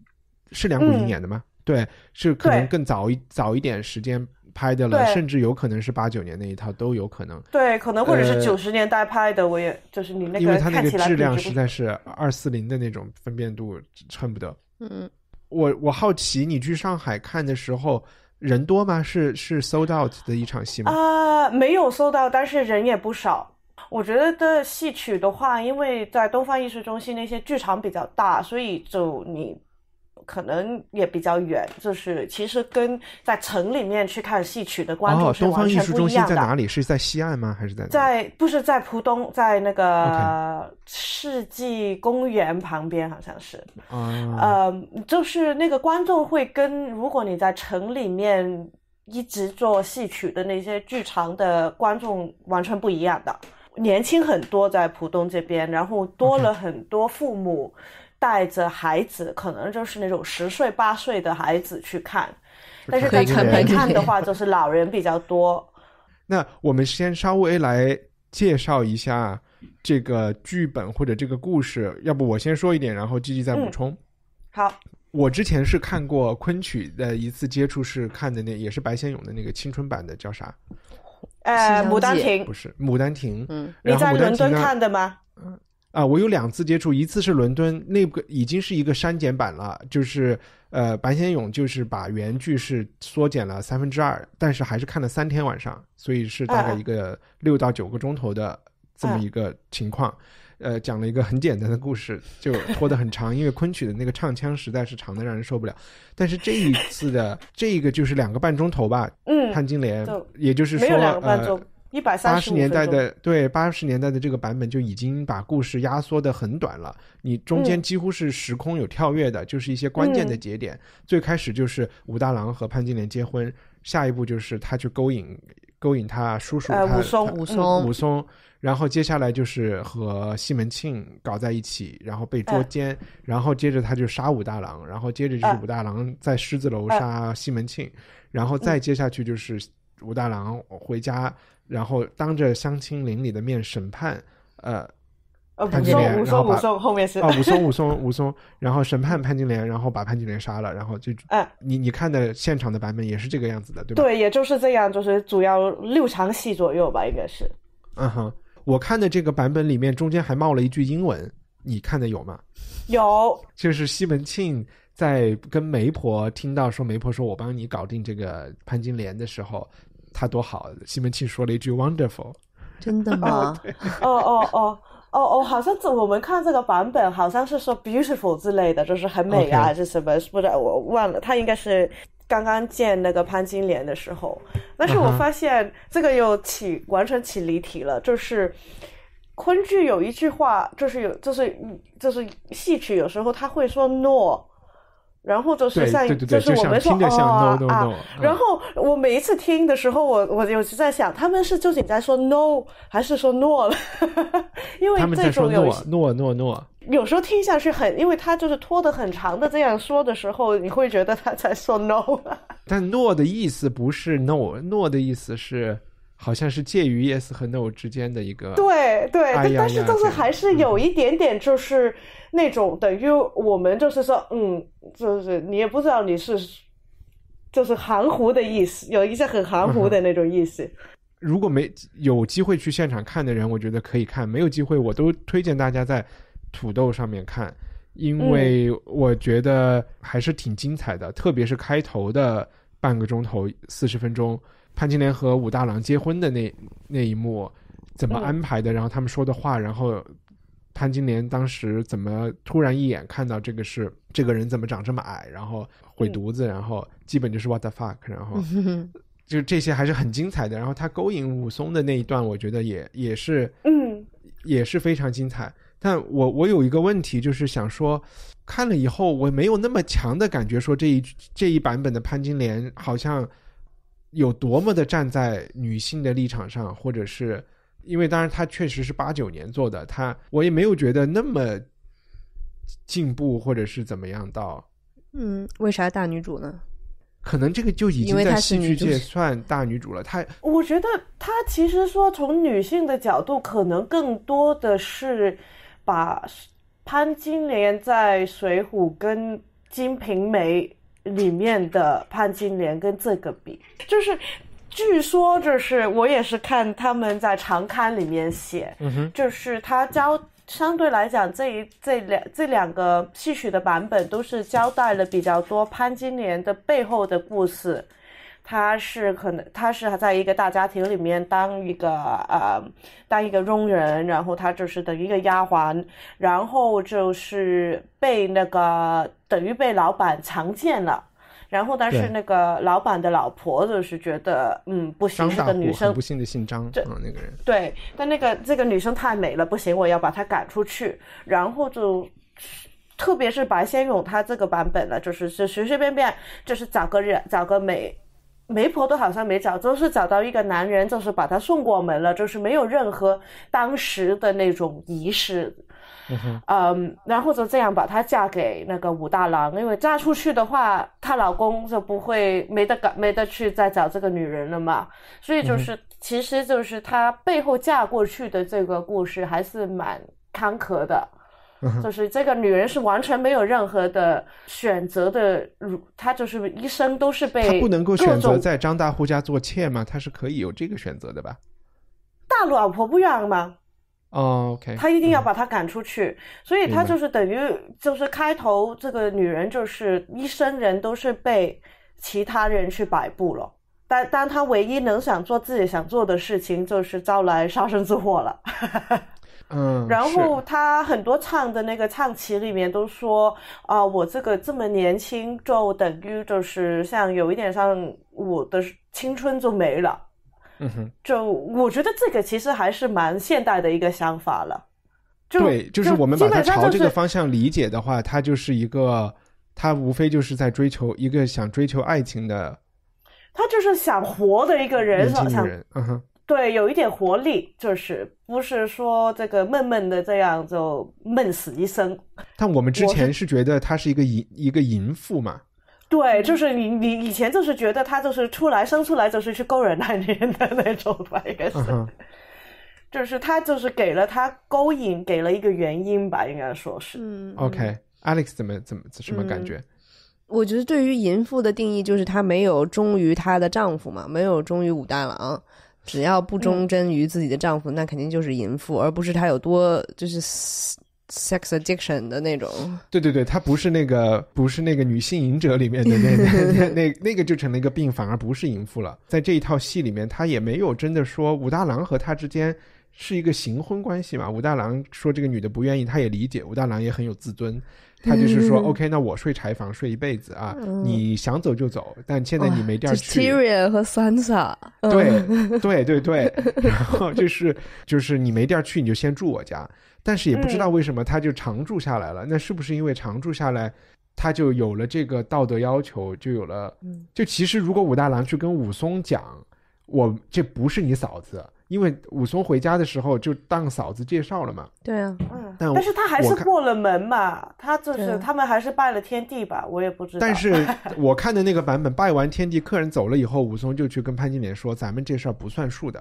Speaker 1: 是两股音演的吗？对，是可能更早一早一点时间。拍的了，甚至有可能是八九年那一套都有可能。对，可能或者是九
Speaker 2: 十年代拍的，我也就是你那个因为看起来质量实在
Speaker 1: 是二四零的那种分辨度，恨不得。嗯，我我好奇，你去上海看的时候人多吗？是是 sold out 的一场戏吗？
Speaker 2: 啊，没有 sold out，但是人也不少。我觉得的戏曲的话，因为在东方艺术中心那些剧场比较大，所以就你。可能也比较远，就是其实跟在城里面去看戏曲的观众是完全不一样的。在哪
Speaker 1: 里？是在西岸吗？还是在在？
Speaker 2: 不是在浦东，在那个世纪公园旁边，好像是。
Speaker 1: 呃，
Speaker 2: 就是那个观众会跟如果你在城里面一直做戏曲的那些剧场的观众完全不一样的，年轻很多，在浦东这边，然后多了很多父母。带着孩子，可能就是那种十岁八岁的孩子去看，
Speaker 1: 但是在城北看的
Speaker 2: 话，就是老人比较多。
Speaker 1: 那我们先稍微来介绍一下这个剧本或者这个故事，要不我先说一点，然后继续再补充。好，我之前是看过昆曲的一次接触，是看的那也是白先勇的那个青春版的，叫啥？
Speaker 2: 呃，牡丹亭不
Speaker 1: 是牡丹亭。嗯，你在伦敦看
Speaker 2: 的吗？嗯。
Speaker 1: 啊，我有两次接触，一次是伦敦，那个已经是一个删减版了，就是呃，白先勇就是把原剧是缩减了三分之二，但是还是看了三天晚上，所以是大概一个六到九个钟头的这么一个情况，呃，讲了一个很简单的故事，就拖得很长，因为昆曲的那个唱腔实在是长的让人受不了，但是这一次的这个就是两个半钟头吧，嗯，潘金莲，也就是说呃，
Speaker 2: 三十年代的
Speaker 1: 对八十年代的这个版本就已经把故事压缩的很短了，你中间几乎是时空有跳跃的，就是一些关键的节点。最开始就是武大郎和潘金莲结婚，下一步就是他去勾引勾引他叔叔武松武松武松，然后接下来就是和西门庆搞在一起，然后被捉奸，然后接着他就杀武大郎，然后接着就是武大郎在狮子楼杀西门庆，然后再接下去就是武大郎回家。然后当着乡亲邻里的面审判，呃，呃，武松，武松，武松后面是哦，武松，武松，武松，然后审判潘金莲，然后把潘金莲杀了，然后就哎，你你看的现场的版本也是这个样子的，对吧？对，
Speaker 2: 也就是这样，就是主要六场戏左右吧，应该是。
Speaker 1: 嗯哼，我看的这个版本里面中间还冒了一句英文，你看的有吗？有，就是西门庆在跟媒婆听到说媒婆说我帮你搞定这个潘金莲的时候。他多好！西门庆说了一句 “wonderful”，
Speaker 2: 真的吗？哦哦哦哦哦，好像这我们看这个版本，好像是说 “beautiful” 之类的，就是很美啊，还是什么？不知道，我忘了。他应该是刚刚见那个潘金莲的时候，但是我发现这个又起完全起离题了。就是昆剧有一句话，就是有，就是就是戏曲有时候他会说 “no”。然后就是像，就是我们说啊啊。然后我每一次听的时候，我我有时在想，他们是究竟在说 no 还是说 no 了？因为最重要的
Speaker 1: no no no。
Speaker 2: 有时候听下去很，因为他就是拖得很长的这样说的时候，你会觉得他在说 no。
Speaker 1: 但 no 的意思不是 no，no 的意思是。好像是介于 yes 和 no 之间的一个，对对，但是就是
Speaker 2: 还是有一点点，就是那种等于我们就是说，嗯，就是你也不知道你是，就是含糊的意思，有一些很含糊的那种意思。
Speaker 1: 如果没有机会去现场看的人，我觉得可以看；没有机会，我都推荐大家在土豆上面看，因为我觉得还是挺精彩的，特别是开头的半个钟头，四十分钟。潘金莲和武大郎结婚的那那一幕怎么安排的？然后他们说的话，然后潘金莲当时怎么突然一眼看到这个是这个人怎么长这么矮？然后毁犊子，然后基本就是 what the fuck，然后 就这些还是很精彩的。然后他勾引武松的那一段，我觉得也也是嗯也是非常精彩。但我我有一个问题，就是想说看了以后我没有那么强的感觉，说这一这一版本的潘金莲好像。有多么的站在女性的立场上，或者是因为，当然他确实是八九年做的，他我也没有觉得那么进步或者是怎么样到。
Speaker 3: 嗯，为啥大女主呢？
Speaker 1: 可能这个就已经在戏剧界算大女主了。她，
Speaker 2: 我觉得她其实说从女性的角度，可能更多的是把潘金莲在《水浒》跟《金瓶梅》。里面的潘金莲跟这个比，就是，据说就是我也是看他们在长刊里面写，就是他交相对来讲这一这两这两个戏曲的版本都是交代了比较多潘金莲的背后的故事。他是可能，他是在一个大家庭里面当一个呃，当一个佣人，然后他就是等于一个丫鬟，然后就是被那个等于被老板强奸了，然后但是那个老板的老婆就是觉得嗯不行，那个女生不
Speaker 1: 行的姓张啊那个人
Speaker 2: 对，但那个这个女生太美了，不行，我要把她赶出去，然后就，特别是白先勇他这个版本呢，就是就随随便便就是找个人找个美。媒婆都好像没找，都是找到一个男人，就是把她送过门了，就是没有任何当时的那种仪式，嗯，然后就这样把她嫁给那个武大郎，因为嫁出去的话，她老公就不会没得赶，没得去再找这个女人了嘛，所以就是，其实就是她背后嫁过去的这个故事还是蛮坎坷的。就是这个女人是完全没有任何的选择的，她就是一生都是被。她不能够选择在
Speaker 1: 张大户家做妾吗？她是可以有这个选择的吧？
Speaker 2: 大老婆不让吗？
Speaker 1: 哦，OK。他
Speaker 2: 一定要把她赶出去，所以她就是等于就是开头这个女人就是一生人都是被其他人去摆布了，但但他唯一能想做自己想做的事情，就是招来杀身之祸了。嗯，然后他很多唱的那个唱词里面都说啊，我这个这么年轻，就等于就是像有一点像我的青春就没了。嗯哼，就我觉得这个其实还是蛮现代的一个想法了。对，就是我们把它朝这个方
Speaker 1: 向理解的话，他就是一个，他无非就是在追求一个想追求爱情的，
Speaker 2: 他就是想活的一个人，想嗯哼。对，有一点活力，就是不是说这个闷闷的这样就闷死一生。
Speaker 1: 但我们之前是觉得他是一个淫一个淫妇嘛？
Speaker 2: 对，就是你你以前就是觉得他就是出来生出来就是去勾人男人的那种吧，应该是。就是他就是给了他勾引，给了一个原因吧，应该说是。
Speaker 1: OK，Alex 怎么怎么什么感觉？
Speaker 3: 我觉得对于淫妇的定义就是她没有忠于她的丈夫嘛，没有忠于武大郎。只要不忠贞于自己的丈夫，那肯定就是淫妇，而不是她有多就是 sex addiction 的那种。
Speaker 1: 对对对，她不是那个不是那个女性淫者里面的那那 那那个就成了一个病，反而不是淫妇了。在这一套戏里面，她也没有真的说武大郎和她之间是一个行婚关系嘛？武大郎说这个女的不愿意，他也理解，武大郎也很有自尊。他就是说，OK，那我睡柴房睡一辈子啊！你想走就走，但现在你没地儿去。
Speaker 3: Tyrion 和 Sansa，对
Speaker 1: 对对对，然后就是就是你没地儿去，你就先住我家。但是也不知道为什么，他就常住下来了。那是不是因为常住下来，他就有了这个道德要求，就有了？就其实如果武大郎去跟武松讲，我这不是你嫂子。因为武松回家的时候就当嫂子介绍了嘛，
Speaker 2: 对啊，嗯，但但是他还是过了门嘛，他就是他们还是拜了天地吧，我也不知。道。但是
Speaker 1: 我看的那个版本，拜完天地，客人走了以后，武松就去跟潘金莲说：“咱们这事儿不算数的，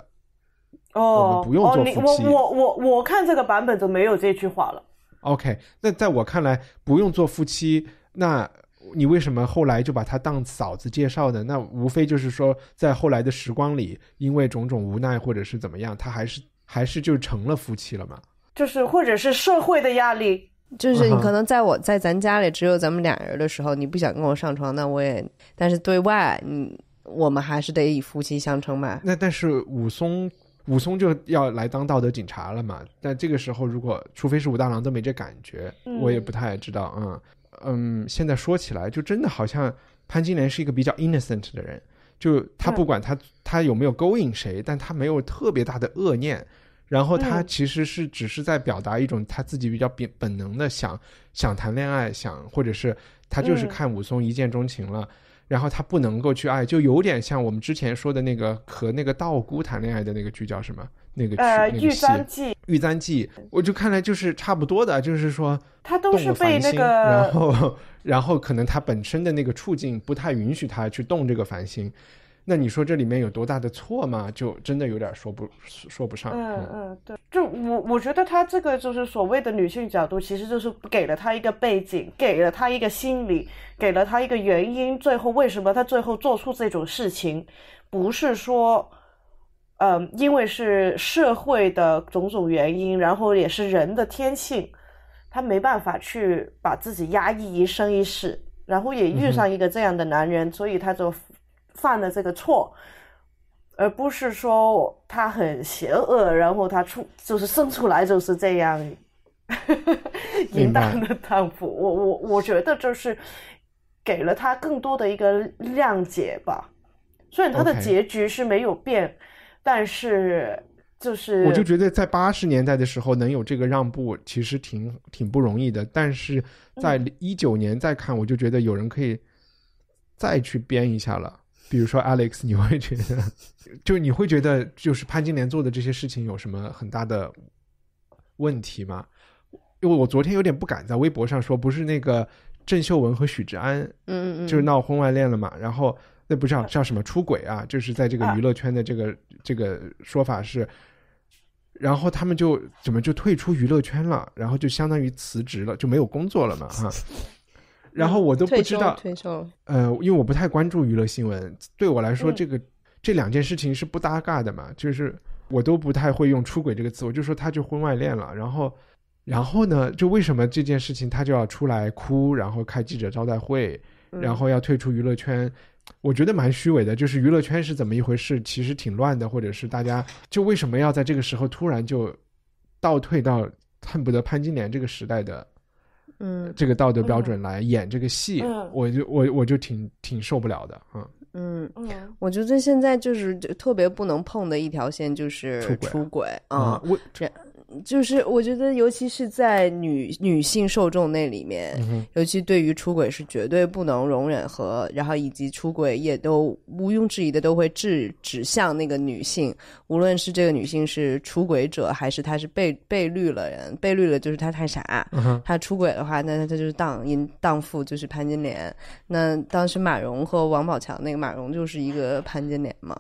Speaker 1: 哦，我们不用做夫妻。”我我
Speaker 2: 我我看这个版本就没有这句话了。
Speaker 1: OK，那在我看来不用做夫妻，那。你为什么后来就把他当嫂子介绍的？那无非就是说，在后来的时光里，因为种种无奈或者是怎么样，他还是还是就成了夫妻了嘛？
Speaker 2: 就是或者是社会的压力，就
Speaker 3: 是你可能在我在咱家里只有咱们俩人的时候，你不想跟我上床，那我也但是对外，嗯，我们还是得以夫妻相
Speaker 1: 称嘛。那但是武松武松就要来当道德警察了嘛？但这个时候，如果除非是武大郎都没这感觉，我也不太知道，嗯。嗯，现在说起来就真的好像潘金莲是一个比较 innocent 的人，就他不管他他有没有勾引谁，但他没有特别大的恶念，然后他其实是只是在表达一种他自己比较本本能的想想谈恋爱，想或者是他就是看武松一见钟情了，然后他不能够去爱，就有点像我们之前说的那个和那个道姑谈恋爱的那个剧叫什么？那个呃，玉簪记，玉簪记，我就看来就是差不多的，就是说，
Speaker 2: 他都是被那个，然
Speaker 1: 后，然后可能他本身的那个处境不太允许他去动这个凡心，那你说这里面有多大的错吗？就真的有点说不说不上。嗯嗯，对，
Speaker 2: 就我我觉得他这个就是所谓的女性角度，其实就是给了他一个背景，给了他一个心理，给了他一个原因，最后为什么他最后做出这种事情，不是说。呃，因为是社会的种种原因，然后也是人的天性，他没办法去把自己压抑一生一世，然后也遇上一个这样的男人，所以他就犯了这个错，而不是说我他很邪恶，然后他出就是生出来就是这样 淫荡的丈夫。我我我觉得就是给了他更多的一个谅解吧，虽然他的结局是没有变。但是，就是我就觉
Speaker 1: 得在八十年代的时候能有这个让步，其实挺挺不容易的。但是，在一九年再看，我就觉得有人可以再去编一下了。比如说 Alex，你会觉得，就你会觉得，就是潘金莲做的这些事情有什么很大的问题吗？因为我昨天有点不敢在微博上说，不是那个郑秀文和许志安，嗯嗯嗯，就是闹婚外恋了嘛，然后。那不叫叫什么出轨啊？就是在这个娱乐圈的这个这个说法是，然后他们就怎么就退出娱乐圈了？然后就相当于辞职了，就没有工作了嘛？哈。然后我都不知道，退休呃，因为我不太关注娱乐新闻，对我来说，这个这两件事情是不搭嘎的嘛。就是我都不太会用“出轨”这个词，我就说他就婚外恋了。然后，然后呢，就为什么这件事情他就要出来哭，然后开记者招待会，然后要退出娱乐圈？我觉得蛮虚伪的，就是娱乐圈是怎么一回事，其实挺乱的，或者是大家就为什么要在这个时候突然就倒退到恨不得潘金莲这个时代的，嗯，这个道德标准来演这个戏，我就我我就挺挺受不了的
Speaker 3: 嗯嗯，我觉得现在就是特别不能碰的一条线就是出轨，出轨啊，这。就是我觉得，尤其是在女女性受众那里面，尤其对于出轨是绝对不能容忍和，然后以及出轨也都毋庸置疑的都会指指向那个女性，无论是这个女性是出轨者，还是她是被被绿了人，被绿了就是她太傻，她出轨的话，那她就是荡淫荡妇，就是潘金莲。那当时马蓉和王宝强那个马蓉就是一个潘金莲嘛，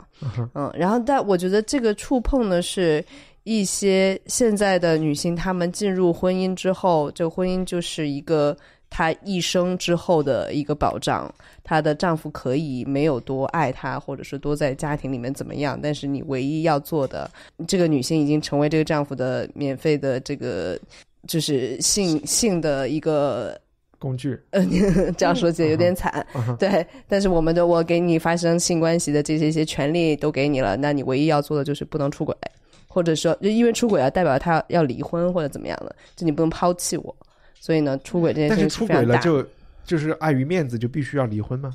Speaker 3: 嗯，然后但我觉得这个触碰呢是。一些现在的女性，她们进入婚姻之后，这婚姻就是一个她一生之后的一个保障。她的丈夫可以没有多爱她，或者是多在家庭里面怎么样，但是你唯一要做的，这个女性已经成为这个丈夫的免费的这个就是性性的一个工
Speaker 1: 具。嗯，这样说
Speaker 3: 姐有点惨。对，但是我们的我给你发生性关系的这些些权利都给你了，那你唯一要做的就是不能出轨。或者说，就因为出轨啊，代表他要离婚或者怎么样的，就你不能抛弃我，所以呢，出轨这件事情但是出轨了就
Speaker 1: 就是碍于面子，就必须要离婚吗？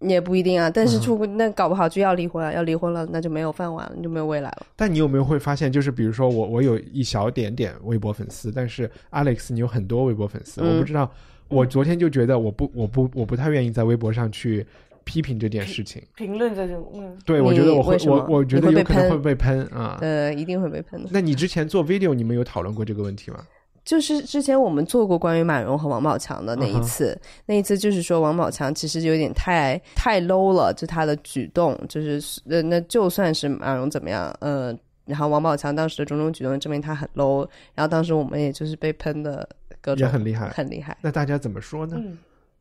Speaker 3: 也不一定啊。但是出轨那搞不好就要离婚啊，要离婚了，那就没有饭碗了，你就没有未来了。
Speaker 1: 但你有没有会发现，就是比如说我，我有一小点点微博粉丝，但是 Alex 你有很多微博粉丝。我不知道，我昨天就觉得我不我不我不太愿意在微博上去。批评这件事情，
Speaker 3: 评论这种，对我觉得我会我我觉得有可能会被喷啊，呃，一定会
Speaker 1: 被喷的。那你之前做 video，你们有讨论过这个问题吗？
Speaker 3: 就是之前我们做过关于马蓉和王宝强的那一次，那一次就是说王宝强其实有点太太 low 了，就他的举动，就是那那就算是马蓉怎么样，呃，然后王宝强当时的种种举动证明他很 low，然后当时我们也就是被喷的，也很厉害，很
Speaker 1: 厉害。那大家怎么说呢？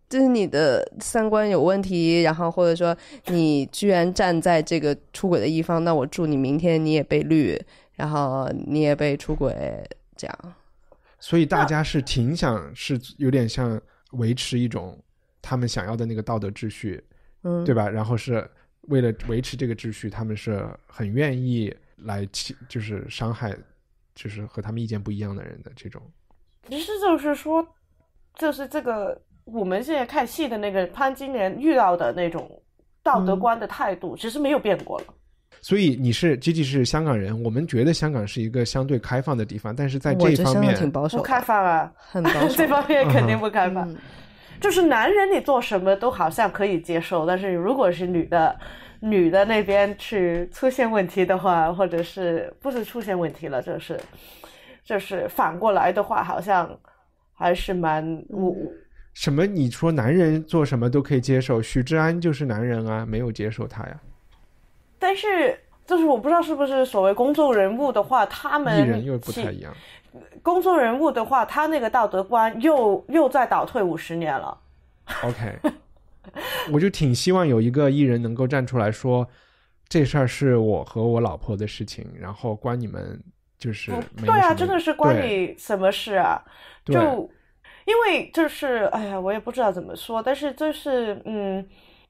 Speaker 3: 就是你的三观有问题，然后或者说你居然站在这个出轨的一方，那我祝你明天你也被绿，然后你也被出轨这样。
Speaker 1: 所以大家是挺想，是有点像维持一种他们想要的那个道德秩序，嗯，对吧？然后是为了维持这个秩序，他们是很愿意来就是伤害，就是和他们意见不一样的人的这种。
Speaker 2: 其实就是说，就是这个。我们现在看戏的那个潘金莲遇到的那种道德观的态度，其实没有变过了。
Speaker 1: 所以你是 G G 是香港人，我们觉得香港是一个相对开放的地方，但是在这一方面，挺保守，不开
Speaker 2: 放啊，很保守。这方面肯定不开放。就是男人你做什么都好像可以接受，但是如果是女的，女的那边去出现问题的话，或者是不是出现问题了，就是就是反过来的话，好像还是蛮我。
Speaker 1: 什么？你说男人做什么都可以接受？许志安就是男人啊，没有接受他呀。
Speaker 2: 但是，就是我不知道是不是所谓公众人物的话，他们艺人又不太一样。公众人物的话，他那个道德观又又在倒退五十年了。
Speaker 1: OK，我就挺希望有一个艺人能够站出来说，这事儿是我和我老婆的事情，然后关你们就是对啊，真的是关
Speaker 2: 你什么事啊？就。因为就是，哎呀，我也不知道怎么说，但是就是，嗯，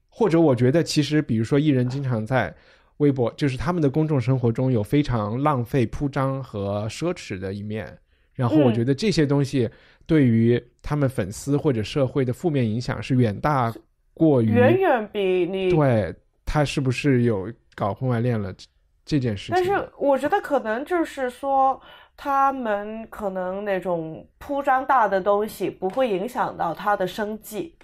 Speaker 1: 或者我觉得，其实比如说，艺人经常在微博，就是他们的公众生活中有非常浪费、铺张和奢侈的一面，然后我觉得这些东西对于他们粉丝或者社会的负面影响是远大过于远
Speaker 2: 远比你对
Speaker 1: 他是不是有搞婚外恋了这件事，但是
Speaker 2: 我觉得可能就是说。他们可能那种铺张大的东西不会影响到他的生计，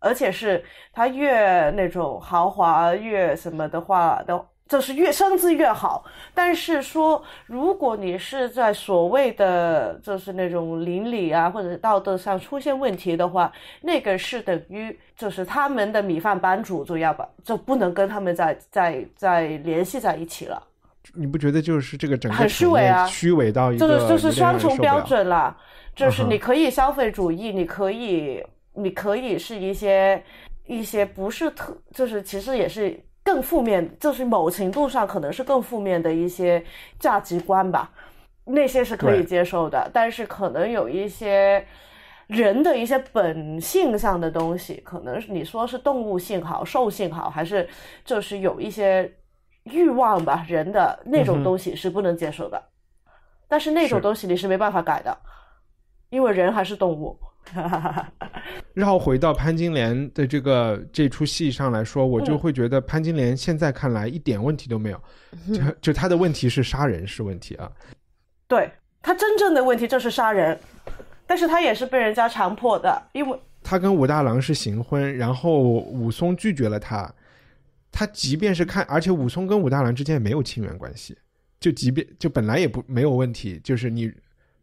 Speaker 2: 而且是他越那种豪华越什么的话的，就是越生字越好。但是说，如果你是在所谓的就是那种邻里啊或者道德上出现问题的话，那个是等于就是他们的米饭班主，主要吧就不能跟他们在在在联系在一起了。
Speaker 1: 你不觉得就是这个整个很虚伪啊？虚伪到一个就是双重标准
Speaker 2: 了。就是你可以消费主义，你可以你可以是一些一些不是特，就是其实也是更负面，就是某程度上可能是更负面的一些价值观吧。那些是可以接受的，但是可能有一些人的一些本性上的东西，可能你说是动物性好、兽性好，还是就是有一些。欲望吧，人的那种东西是不能接受的，但是那种东西你是没办法改的，因为人还是动物。
Speaker 1: 绕回到潘金莲的这个这出戏上来说，我就会觉得潘金莲现在看来一点问题都没有，就他的问题是杀人是问题啊。
Speaker 2: 对他真正的问题就是杀人，但是他也是被人家强迫的，因为
Speaker 1: 他跟武大郎是行婚，然后武松拒绝了他。他即便是看，而且武松跟武大郎之间也没有亲缘关系，就即便就本来也不没有问题，就是你，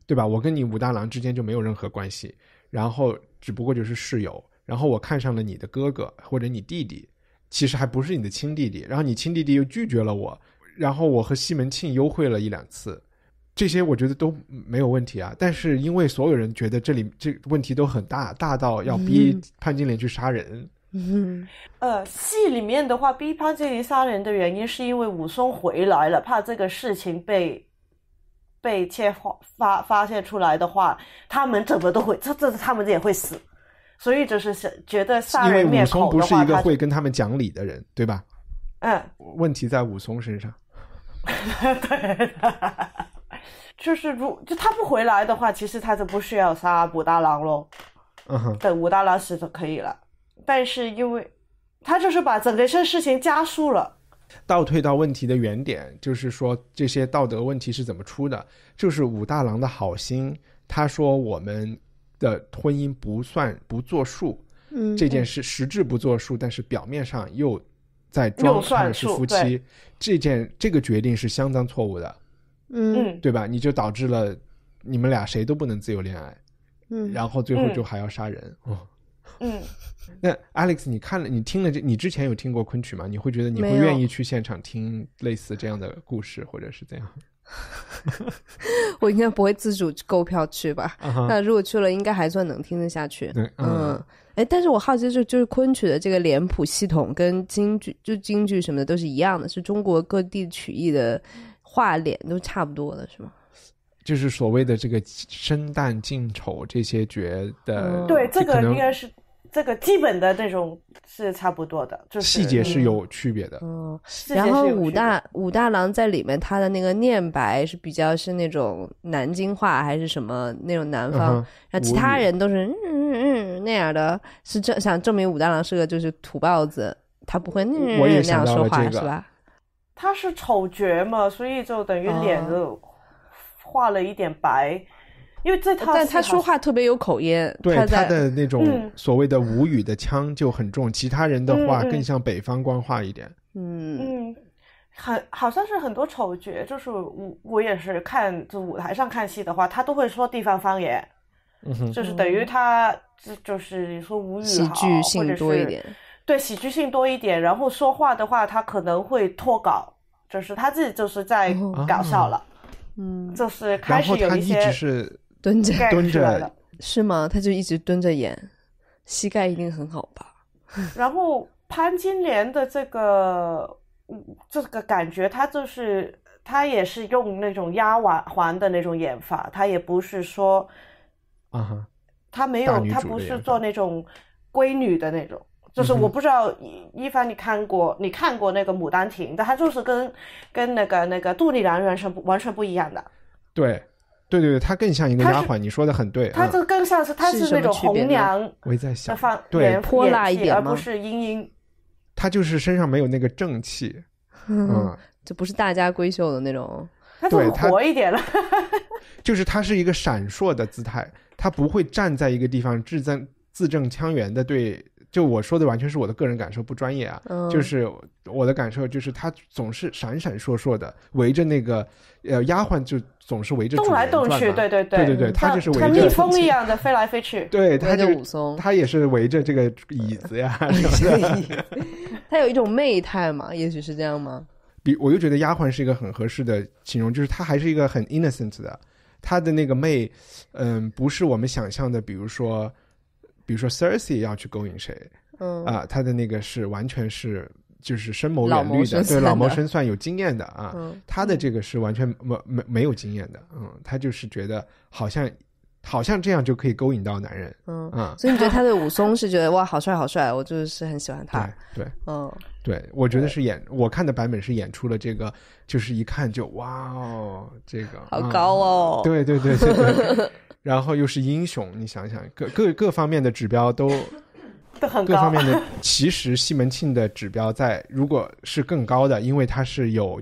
Speaker 1: 对吧？我跟你武大郎之间就没有任何关系，然后只不过就是室友，然后我看上了你的哥哥或者你弟弟，其实还不是你的亲弟弟，然后你亲弟弟又拒绝了我，然后我和西门庆幽会了一两次，这些我觉得都没有问题啊。但是因为所有人觉得这里这问题都很大，大到要逼潘金莲去杀人。
Speaker 2: 嗯，呃，戏里面的话，逼潘金莲杀人的原因是因为武松回来了，怕这个事情被被切发发发现出来的话，他们怎么都会，这这他们也会死，所以就是想觉得杀人灭口。武松不是一个会
Speaker 1: 跟他们讲理的人，对吧？嗯，问题在武松身上。对，
Speaker 2: 就是如就他不回来的话，其实他就不需要杀武大郎喽，嗯，哼，等武大郎死就可以了。但是因为，他就是把整个些事情加速了，
Speaker 1: 倒退到问题的原点，就是说这些道德问题是怎么出的？就是武大郎的好心，他说我们的婚姻不算不作数，嗯，这件事实质不作数，但是表面上又在装是夫妻，这件这个决定是相当错误的，嗯，对吧？你就导致了你们俩谁都不能自由恋爱，嗯，然后最后就还要杀人哦。嗯，那 Alex，你看了，你听了这，你之前有听过昆曲吗？你会觉得你会愿意去现场听类似这样的故事，或者是怎样？
Speaker 3: 我应该不会自主购票去吧？那如果去了，应该还算能听得下去。对，嗯，哎，但是我好奇，就就是昆曲的这个脸谱系统跟京剧，就京剧什么的都是一样的，是中国各地曲艺的画脸都差
Speaker 2: 不多的，是吗？
Speaker 1: 就是所谓的这个生旦净丑这些角的，对这个应该
Speaker 2: 是这个基本的那种是差不多的，就是细
Speaker 1: 节是有区别的。嗯，
Speaker 3: 然后武大武大郎在里面他的那个念白是比较是那种南京话还是什么那种南方，然后其他人都是嗯嗯嗯那样的是这想证明武大郎是个就是土包子，他不会那样说话是吧？
Speaker 2: 他是丑角嘛，所以就等于脸就。画了一点白，因为这他但他说话特别有口音，
Speaker 1: 对他的那种所谓的吴语的腔就很重，其他人的话更像北方官话一点。
Speaker 2: 嗯嗯，很好像是很多丑角，就是我我也是看就舞台上看戏的话，他都会说地方方言，就是等于他就是你说吴语喜剧性多一点，对喜剧性多一点，然后说话的话他可能会脱稿，就是他自己就是在搞笑了。嗯，就是开始有一些蹲着蹲着了，是吗？他就
Speaker 3: 一直蹲着演，膝盖一定很好吧？
Speaker 2: 然后潘金莲的这个，这个感觉，他就是他也是用那种压瓦环的那种演法，他也不是说，
Speaker 1: 啊，他没有，他不是做
Speaker 2: 那种闺女的那种。就是我不知道，一凡，你看过你看过那个《牡丹亭》但它就是跟跟那个那个杜丽兰完全完全不一样的。
Speaker 1: 对，对对对，她更像一个丫鬟。你说的很对。她就
Speaker 2: 更像是她是那种红娘，
Speaker 1: 我在想对泼
Speaker 2: 辣一点而不是莺莺。
Speaker 1: 她就是身上没有那个正气，
Speaker 3: 嗯，就不是大家闺秀的那种。她更
Speaker 1: 活一
Speaker 2: 点了。
Speaker 1: 就是她是一个闪烁的姿态，她不会站在一个地方字正字正腔圆的对。就我说的完全是我的个人感受，不专业啊。就是我的感受，就是他总是闪闪烁烁的围着那个呃丫鬟，就总是围着转来转去。对对对对对，他就是围着。蜜蜂一
Speaker 2: 样的飞来飞去。对，他就武
Speaker 1: 松，他也是围着这个椅子呀 什
Speaker 2: 他有一
Speaker 3: 种媚态嘛？也许是这样吗？
Speaker 1: 比我又觉得丫鬟是一个很合适的形容，就是他还是一个很 innocent 的，他的那个媚，嗯，不是我们想象的，比如说。比如说 c e i r s i 要去勾引谁？嗯啊，他的那个是完全是就是深谋远虑的，对，老谋深算有经验的啊。他的这个是完全没没没有经验的，嗯，他就是觉得好像好像这样就可以勾引到男人，
Speaker 3: 嗯嗯，所以你觉得他对武松是觉得哇，好帅，好帅，我就是很喜欢他。对，嗯，
Speaker 1: 对，我觉得是演，我看的版本是演出了这个，就是一看就哇哦，这个好高哦，对对对对对。然后又是英雄，你想想，各各各方面的指标都
Speaker 2: 各方面的
Speaker 1: 其实西门庆的指标在如果是更高的，因为他是有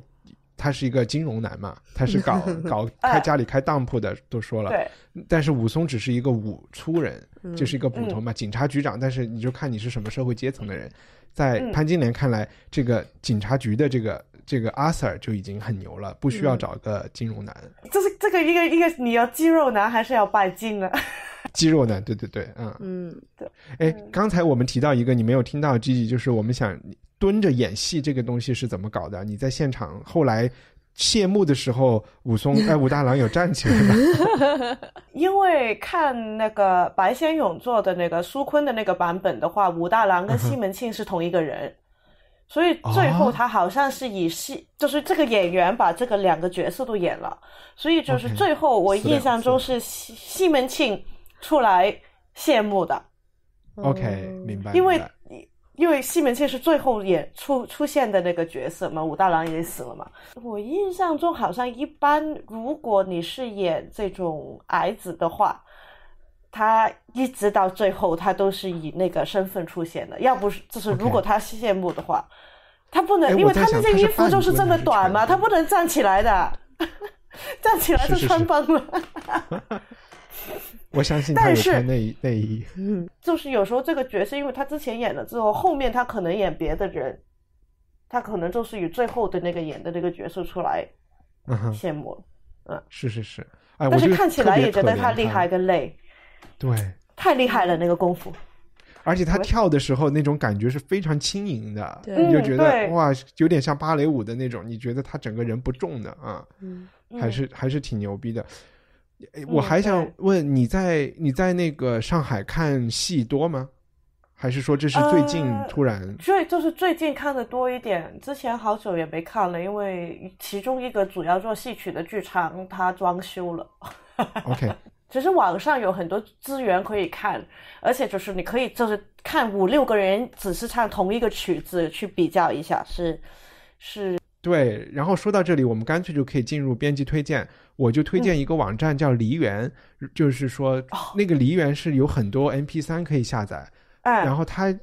Speaker 1: 他是一个金融男嘛，他是搞 搞开家里开当铺的，都说了。对。但是武松只是一个武粗人，就是一个捕头嘛，警察局长。但是你就看你是什么社会阶层的人，在潘金莲看来，这个警察局的这个。这个阿 Sir 就已经很牛了，不需要找个金融男。
Speaker 2: 这是这个一个一个，你要肌肉男还是要拜金呢？
Speaker 1: 肌肉男，对对对，嗯嗯，对。哎，刚才我们提到一个你没有听到 g i 就是我们想蹲着演戏这个东西是怎么搞的？你在现场后来谢幕的时候，武松哎武大郎有站起来吗？
Speaker 2: 因为看那个白先勇做的那个苏坤的那个版本的话，武大郎跟西门庆是同一个人。所以最后他好像是以戏，就是这个演员把这个两个角色都演了，所以就是最后我印象中是西西门庆出来谢幕的。
Speaker 1: OK，明白。因为
Speaker 2: 因为西门庆是最后演出出现的那个角色嘛，武大郎也死了嘛。我印象中好像一般，如果你是演这种矮子的话。他一直到最后，他都是以那个身份出现的。要不是就是，如果他羡慕的话，他不能，因为他那件衣服就是这么短嘛，他不能站起来的，站起来就穿崩了。
Speaker 1: 我相信，但是内衣内衣，
Speaker 2: 就是有时候这个角色，因为他之前演了之后，后面他可能演别的人，他可能就是以最后的那个演的那个角色出来，羡慕，
Speaker 1: 嗯，是是是，哎，但是看起来也觉得他厉害跟累。对，
Speaker 2: 太厉害了那个功夫，
Speaker 1: 而且他跳的时候那种感觉是非常轻盈的，你就觉得哇，有点像芭蕾舞的那种。你觉得他整个人不重的啊？嗯，还是还是挺牛逼的。我还想问你，在你在那个上海看戏多吗？还是说这是最近突然
Speaker 2: 最就是最近看的多一点？之前好久也没看了，因为其中一个主要做戏曲的剧场它装修了。OK。其实网上有很多资源可以看，而且就是你可以就是看五六个人只是唱同一个曲子去比较一下，是，是。
Speaker 1: 对，然后说到这里，我们干脆就可以进入编辑推荐，我就推荐一个网站叫梨园，就是说那个梨园是有很多 MP 三可以下载，然后它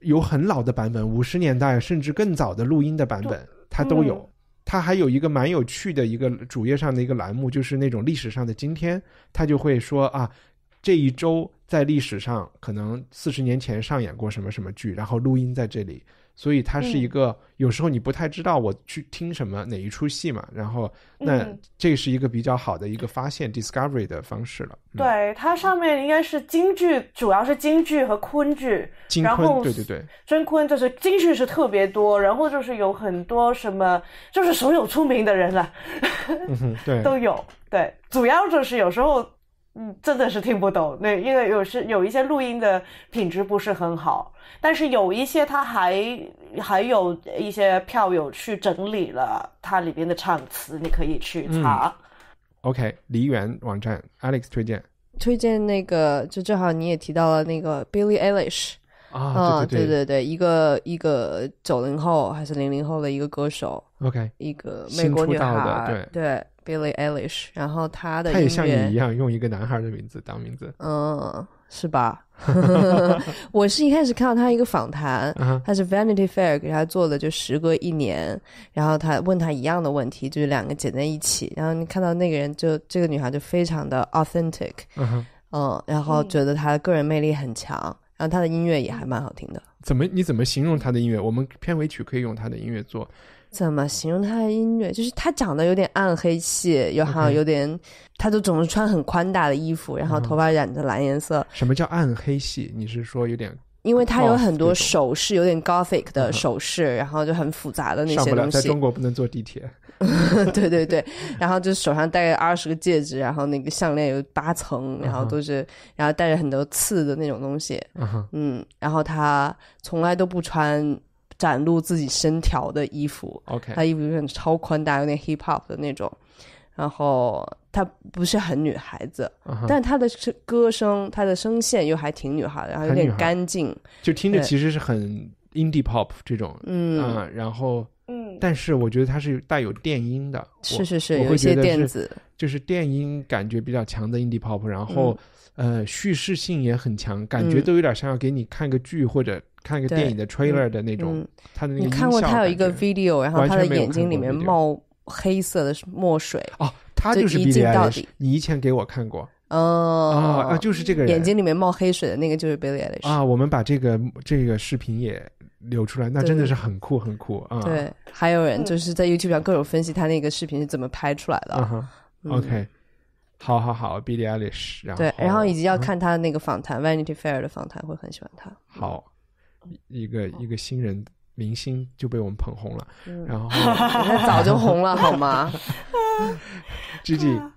Speaker 1: 有很老的版本，五十年代甚至更早的录音的版本，它都有。它还有一个蛮有趣的一个主页上的一个栏目，就是那种历史上的今天，它就会说啊，这一周在历史上可能四十年前上演过什么什么剧，然后录音在这里。所以它是一个，有时候你不太知道我去听什么哪一出戏嘛，然后那这是一个比较好的一个发现 discovery 的方式了。
Speaker 2: 对它上面应该是京剧，主要是京剧和昆剧，然后对对对，真昆就是京剧是特别多，然后就是有很多什么，就是所有出名的人了，对 都有，对主要就是有时候。嗯，真的是听不懂。那因为有时有一些录音的品质不是很好，但是有一些他还还有一些票友去整理了它里边的唱词，你可以去查。
Speaker 1: OK，梨园网站 Alex 推荐，
Speaker 3: 推荐那个就正好你也提到了那个 Billy Eilish 啊，对对对，一个一个九零后还是零零后的一个歌手，OK，一个美国女孩，对对。b i l l y e Eilish，然后他的他也像你一
Speaker 1: 样用一个男孩的名字当名字，
Speaker 3: 嗯，是吧？我是一开始看到他一个访谈，他是《Vanity Fair》给他做的，就时隔一年，然后他问他一样的问题，就是两个剪在一起，然后你看到那个人就这个女孩就非常的 authentic，嗯，然后觉得她的个人魅力很强，然后她的音乐也还蛮好听的。
Speaker 1: 怎么？你怎么形容她的音乐？我们片尾曲可以用她的音乐做。
Speaker 3: 怎么形容他的音乐？就是他长得有点暗黑系，又好像有点，他都总是穿很宽大的衣服，然后头发染着蓝颜色。
Speaker 1: 什么叫暗黑系？你是说有点？
Speaker 3: 因为他有很多首饰，有点 gothic 的首饰，然后就很复杂的那些东西。在中国
Speaker 1: 不能坐地铁。
Speaker 3: 对对对，然后就手上戴二十个戒指，然后那个项链有八层，然后都是，然后带着很多刺的那种东西。嗯嗯，然后他从来都不穿。展露自己身条的衣服，OK，她衣服有点超宽大，有点 hip hop 的那种，然后她不是很女孩子，但她的歌声，她的声线又还挺女孩，的，然后有点干净，就听着其
Speaker 1: 实是很 indie pop 这种，嗯，然后，嗯，但是我觉得它是带有电音的，是是是，有一些电子，就是电音感觉比较强的 indie pop，然后。呃，叙事性也很强，感觉都有点像要给你看个剧或者看个电影的 trailer 的那种，他的那个。你看过他有一个 video，然后他的眼睛里面冒
Speaker 3: 黑色的墨水。哦，他就是 Billy。
Speaker 1: 你以前给我看过。哦啊啊，就是这个人。眼睛
Speaker 3: 里面冒黑水的那个就是 Billy。
Speaker 1: 啊，我们把这个这个视频也留出来，那真的是很酷很酷啊。对，
Speaker 3: 还有人就是在 YouTube 上各种分析他那个视频是怎么拍出来的。OK。
Speaker 1: 好好好 b i l l y e i l i s h 然后对，然后以及要看
Speaker 3: 他的那个访谈，Vanity Fair 的访谈会很喜欢他。
Speaker 1: 好，一个一个新人明星就被我们捧红了，然后他 早就红了，好吗？Gigi。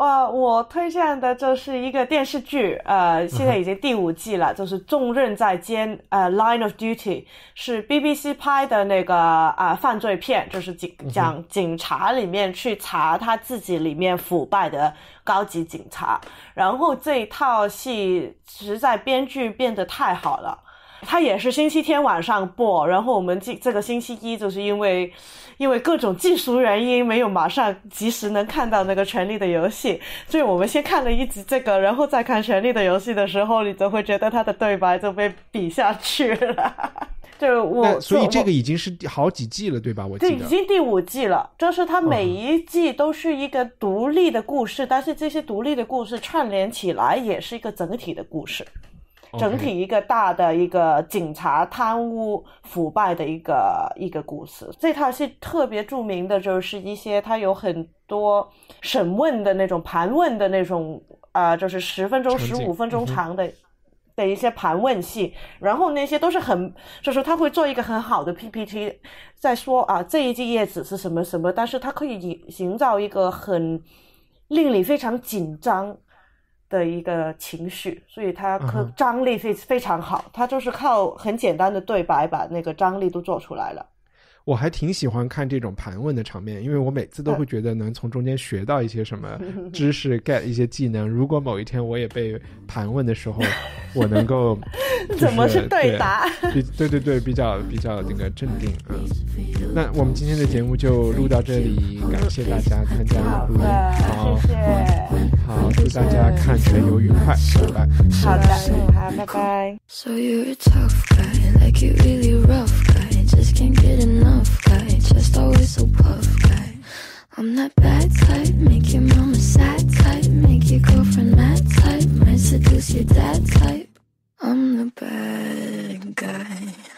Speaker 2: 呃，我推荐的就是一个电视剧，呃，现在已经第五季了，就是重任在肩，呃，Line of Duty 是 BBC 拍的那个啊犯罪片，就是警讲警察里面去查他自己里面腐败的高级警察，然后这一套戏实在编剧变得太好了，它也是星期天晚上播，然后我们这这个星期一就是因为。因为各种技术原因，没有马上及时能看到那个《权力的游戏》，所以我们先看了一集这个，然后再看《权力的游戏》的时候，你就会觉得他的对白就被比下去了。
Speaker 1: 就我，所以这个已经是好几季了，对吧？我记得已经
Speaker 2: 第五季了。就是它每一季都是一个独立的故事，但是这些独立的故事串联起来也是一个整体的故事。整体一个大的一个警察贪污腐败的一个一个故事，这套戏特别著名的，就是一些它有很多审问的那种盘问的那种啊，就是十分钟、十五分钟长的的一些盘问戏，然后那些都是很就是他会做一个很好的 PPT 在说啊这一季叶子是什么什么，但是他可以营造一个很令你非常紧张。的一个情绪，所以他可张力非非常好，他就是靠很简单的对白把那个张力都做出来了。
Speaker 1: 我还挺喜欢看这种盘问的场面，因为我每次都会觉得能从中间学到一些什么 知识，get 一些技能。如果某一天我也被盘问的时候，我能够
Speaker 2: 怎么是对答？
Speaker 1: 对对对，比较比较那个镇定啊。那我们今天的节目就录到这里，感谢大家参加录音，好，谢谢，好，祝大家看游愉快，拜拜，拜拜，拜拜。just can't get enough, guy. Just always so puff, guy. I'm that bad type, make your mama sad type, make your girlfriend mad type, might seduce your dad type.
Speaker 3: I'm the bad guy.